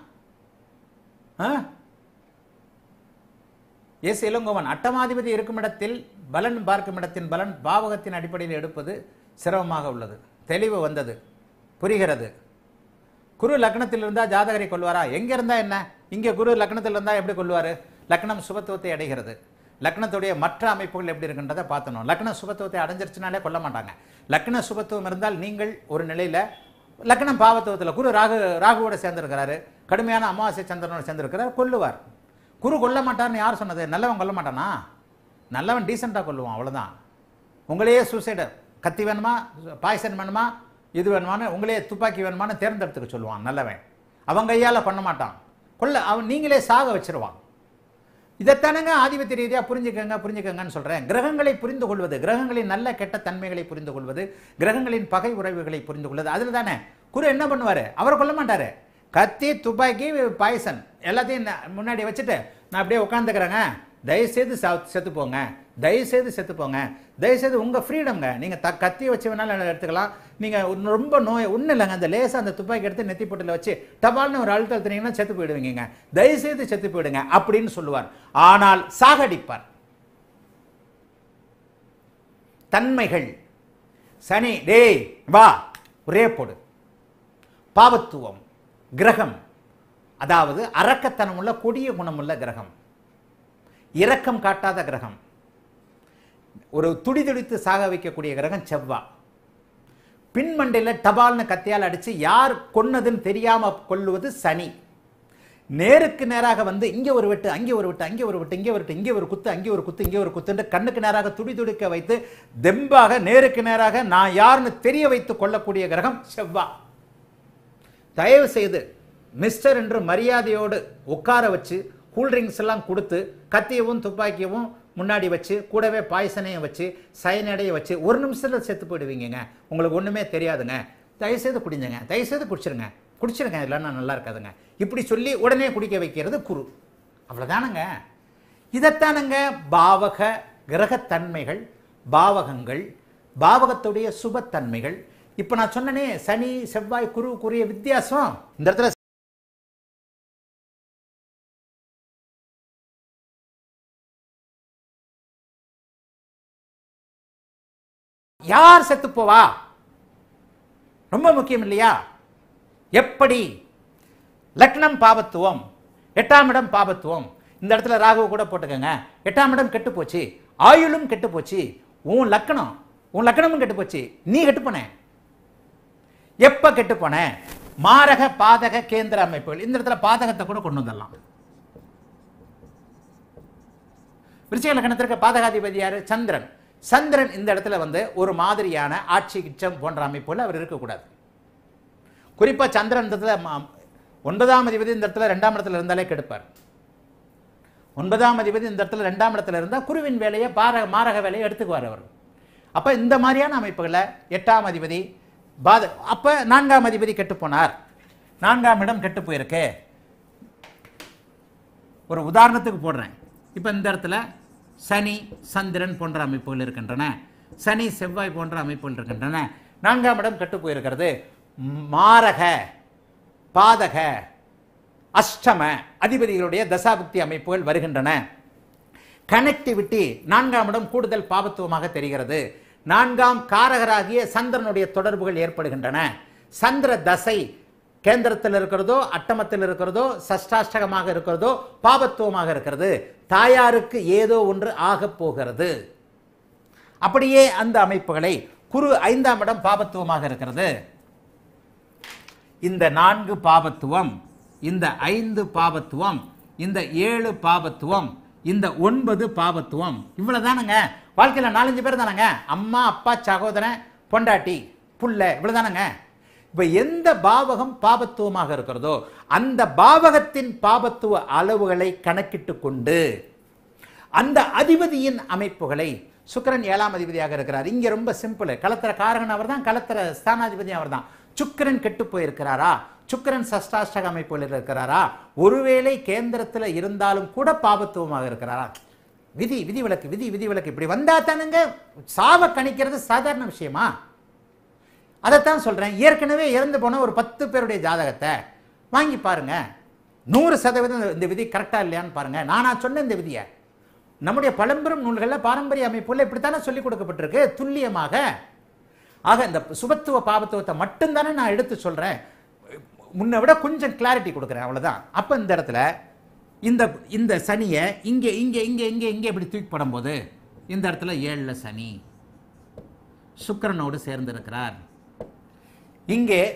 எஸ் இளங்கோவன் அட்டமாதிபதி இருக்கும் இடத்தில் பலன் பார்க்கும் இடத்தின் பலன் பாவகத்தின் அடிப்படையில் எடுப்பது சிரமமாக உள்ளது தெளிவு வந்தது புரிகிறது குரு லக்னத்தில் இருந்தால் ஜாதகரை கொள்வாரா எங்கே இருந்தால் என்ன இங்கே குரு லக்னத்தில் இருந்தால் எப்படி கொள்வார் லக்னம் சுபத்துவத்தை அடைகிறது லக்னத்துடைய மற்ற அமைப்புகள் எப்படி இருக்குன்றதை பார்த்தணும் லக்ன சுபத்துவத்தை அடைஞ்சிருச்சுனாலே கொல்ல மாட்டாங்க லக்ன சுபத்துவம் இருந்தால் நீங்கள் ஒரு நிலையில் லக்னம் பாவத்துவத்தில் குரு ராகு ராகுவோட சேர்ந்திருக்கிறாரு கடுமையான அமாவாசை சந்திரனோட சேர்ந்திருக்கிறார் கொல்லுவார் குரு கொல்ல மாட்டார்னு யார் சொன்னது நல்லவன் கொல்ல மாட்டானா நல்லவன் டீசெண்டாக கொல்லுவான் அவ்வளோதான் உங்களையே சூசைடர் கத்தி வேணுமா பாய்சன் வேணுமா இது வேணுமான்னு உங்களே துப்பாக்கி வேணுமான்னு தேர்ந்தெடுத்துக்க சொல்லுவான் நல்லவன் அவன் கையால் பண்ண மாட்டான் கொள்ள அவன் நீங்களே சாக வச்சிருவான் இதைத்தானுங்க ஆதிபத்திய ரீதியாக புரிஞ்சுக்கங்க புரிஞ்சுக்கங்கன்னு சொல்கிறேன் கிரகங்களை புரிந்து கொள்வது கிரகங்களின் நல்ல கெட்ட தன்மைகளை புரிந்து கொள்வது கிரகங்களின் பகை உறவுகளை புரிந்து கொள்வது அதில் தானே குரு என்ன பண்ணுவார் அவரை கொல்ல மாட்டார் கத்தி துப்பாக்கி பாய்சன் எல்லாத்தையும் முன்னாடி வச்சுட்டு நான் அப்படியே உட்காந்துக்கிறேங்க தயவுசெய்து செத்து போங்க தயவுசெய்து செத்துப்போங்க தயவுசெய்து உங்கள் ஃப்ரீடம்ங்க நீங்கள் த கத்தி வச்சு வேணாலும் எடுத்துக்கலாம் நீங்கள் ரொம்ப நோய் ஒன்றும் இல்லைங்க அந்த லேசாக அந்த துப்பாக்கி எடுத்து நெத்தி பொட்டில் வச்சு டபால்னு ஒரு அழுத்தம் எடுத்துனீங்கன்னா செத்து போயிடுவீங்க தயவுசெய்து செத்து போயிடுங்க அப்படின்னு சொல்லுவார் ஆனால் சாகடிப்பார் தன்மைகள் சனி டேய் வா ஒரே போடு பாவத்துவம் கிரகம் அதாவது அரக்கத்தனமுள்ள கொடிய குணமுள்ள கிரகம் இரக்கம் காட்டாத கிரகம் ஒரு துடிதுடித்து சாக வைக்கக்கூடிய கிரகம் செவ்வா பின்மண்டையில் டபால்னு கத்தியால் அடித்து யார் கொன்னதுன்னு தெரியாமல் கொள்வது சனி நேருக்கு நேராக வந்து இங்கே ஒரு வெட்டு அங்கே ஒரு வெட்டு அங்கே ஒரு வெட்டு இங்கே ஒரு இங்கே ஒரு குத்து அங்கே ஒரு குத்து இங்கே ஒரு குத்துன்ற கண்ணுக்கு நேராக துடி துடிக்க வைத்து தெம்பாக நேருக்கு நேராக நான் யாருன்னு தெரிய வைத்து கொள்ளக்கூடிய கிரகம் செவ்வா தயவு செய்து மிஸ்டர் என்று மரியாதையோடு உட்கார வச்சு கூல்ட்ரிங்ஸ் எல்லாம் கொடுத்து கத்தியவும் துப்பாக்கியவும் முன்னாடி வச்சு கூடவே பாயசனையும் வச்சு சயனடையை வச்சு ஒரு நிமிஷத்தில் செத்து போயிடுவீங்க உங்களுக்கு ஒன்றுமே தெரியாதுங்க தயவுசெய்து குடிஞ்சுங்க தயவுசெய்து குடிச்சிருங்க குடிச்சிருங்க இல்லைன்னா நல்லா இருக்காதுங்க இப்படி சொல்லி உடனே குடிக்க வைக்கிறது குரு அவ்வளோதானுங்க இதைத்தானுங்க பாவக கிரகத்தன்மைகள் பாவகங்கள் பாவகத்துடைய சுபத்தன்மைகள் இப்போ நான் சொன்னனே சனி செவ்வாய் குரு கூறிய வித்தியாசம் இந்த இடத்துல யார் செத்துப்போவா ரொம்ப முக்கியம் இல்லையா எப்படி லக்னம் பாபத்துவம் எட்டாம் இடம் பாபத்துவம் இந்த இடத்துல ராகு கூட போட்டுக்கோங்க எட்டாம் இடம் கெட்டு போச்சு ஆயுளும் கெட்டு போச்சு உன் லக்கணம் உன் லக்கணமும் கெட்டு போச்சு நீ கெட்டு போன எப்ப கெட்டு போன மாரக பாதக கேந்திர அமைப்புகள் இந்த இடத்துல பாதகத்தை கூட கொண்டு வந்துடலாம் விருச்சிக லக்கணத்திற்கு பாதகாதிபதி யார் சந்திரன் சந்திரன் இந்த இடத்துல வந்து ஒரு மாதிரியான ஆட்சி கிச்சம் போன்ற அமைப்பில் அவர் இருக்கக்கூடாது குறிப்பாக சந்திரன் இந்த இடத்துல ஒன்பதாம் அதிபதி இந்த இடத்துல ரெண்டாம் இடத்துல இருந்தாலே கெடுப்பார் ஒன்பதாம் அதிபதி இந்த இடத்துல ரெண்டாம் இடத்துல இருந்தால் குருவின் வேலையை பாரக மாரக வேலையை எடுத்துக்குவார் அவர் அப்போ இந்த மாதிரியான அமைப்புகளை எட்டாம் அதிபதி பாத அப்போ நான்காம் அதிபதி கெட்டுப்போனார் நான்காம் இடம் கெட்டு போயிருக்கு ஒரு உதாரணத்துக்கு போடுறேன் இப்போ இந்த இடத்துல சனி சந்திரன் போன்ற அமைப்புகள் இருக்கின்றன சனி செவ்வாய் போன்ற அமைப்புகள் இருக்கின்றன நான்காம் இடம் கட்டு போயிருக்கிறது மாரக பாதக அஷ்டம அதிபதிகளுடைய தசாபக்தி அமைப்புகள் வருகின்றன கனெக்டிவிட்டி நான்காம் இடம் கூடுதல் பாபத்துவமாக தெரிகிறது நான்காம் காரகராகிய சந்திரனுடைய தொடர்புகள் ஏற்படுகின்றன சந்திர தசை கேந்திரத்தில் இருக்கிறதோ அட்டமத்தில் இருக்கிறதோ சஷ்டாஷ்டகமாக இருக்கிறதோ பாபத்துவமாக இருக்கிறது தாயாருக்கு ஏதோ ஒன்று ஆகப் போகிறது அப்படியே அந்த அமைப்புகளை குரு ஐந்தாம் இடம் பாபத்துவமாக இருக்கிறது இந்த நான்கு பாபத்துவம் இந்த ஐந்து பாபத்துவம் இந்த ஏழு பாபத்துவம் இந்த ஒன்பது பாபத்துவம் இவ்வளோ வாழ்க்கையில் நாலஞ்சு பேர் தானங்க அம்மா அப்பா சகோதரன் பொண்டாட்டி புள்ள இவ்வளோ தானங்க இப்போ எந்த பாவகம் பாபத்துவமாக இருக்கிறதோ அந்த பாவகத்தின் பாபத்துவ அளவுகளை கணக்கிட்டு கொண்டு அந்த அதிபதியின் அமைப்புகளை சுக்கரன் ஏழாம் அதிபதியாக இருக்கிறார் இங்கே ரொம்ப சிம்பிள் கலத்திர காரகன் அவர் தான் கலத்திர ஸ்தானாதிபதி அவர் தான் சுக்கரன் கெட்டு போயிருக்கிறாரா சுக்கரன் சஷ்டாஷ்டக அமைப்புகளில் இருக்கிறாரா ஒருவேளை கேந்திரத்தில் இருந்தாலும் கூட பாபத்துவமாக இருக்கிறாரா விதி விதி விளக்கு விதி விதி விலக்கு இப்படி வந்தா தானுங்க சாவை கணிக்கிறது சாதாரண விஷயமா அதைத்தான் சொல்கிறேன் ஏற்கனவே இறந்து போன ஒரு பத்து பேருடைய ஜாதகத்தை வாங்கி பாருங்கள் நூறு சதவீதம் இந்த விதி கரெக்டாக இல்லையான்னு பாருங்கள் நானாக சொன்ன இந்த விதியை நம்முடைய பழம்பெரும் நூல்களில் பாரம்பரிய அமைப்புள்ள இப்படித்தானே சொல்லிக் கொடுக்கப்பட்டிருக்கு துல்லியமாக ஆக இந்த சுபத்துவ பாபத்துவத்தை மட்டும்தானே நான் எடுத்து சொல்கிறேன் முன்னை விட கொஞ்சம் கிளாரிட்டி கொடுக்குறேன் அவ்வளோதான் அப்போ இந்த இடத்துல இந்த இந்த சனியை இங்கே இங்கே இங்கே இங்கே இங்கே இப்படி தூக்கி போடும்போது இந்த இடத்துல ஏழில் சனி சுக்கரனோடு சேர்ந்திருக்கிறார் 应该。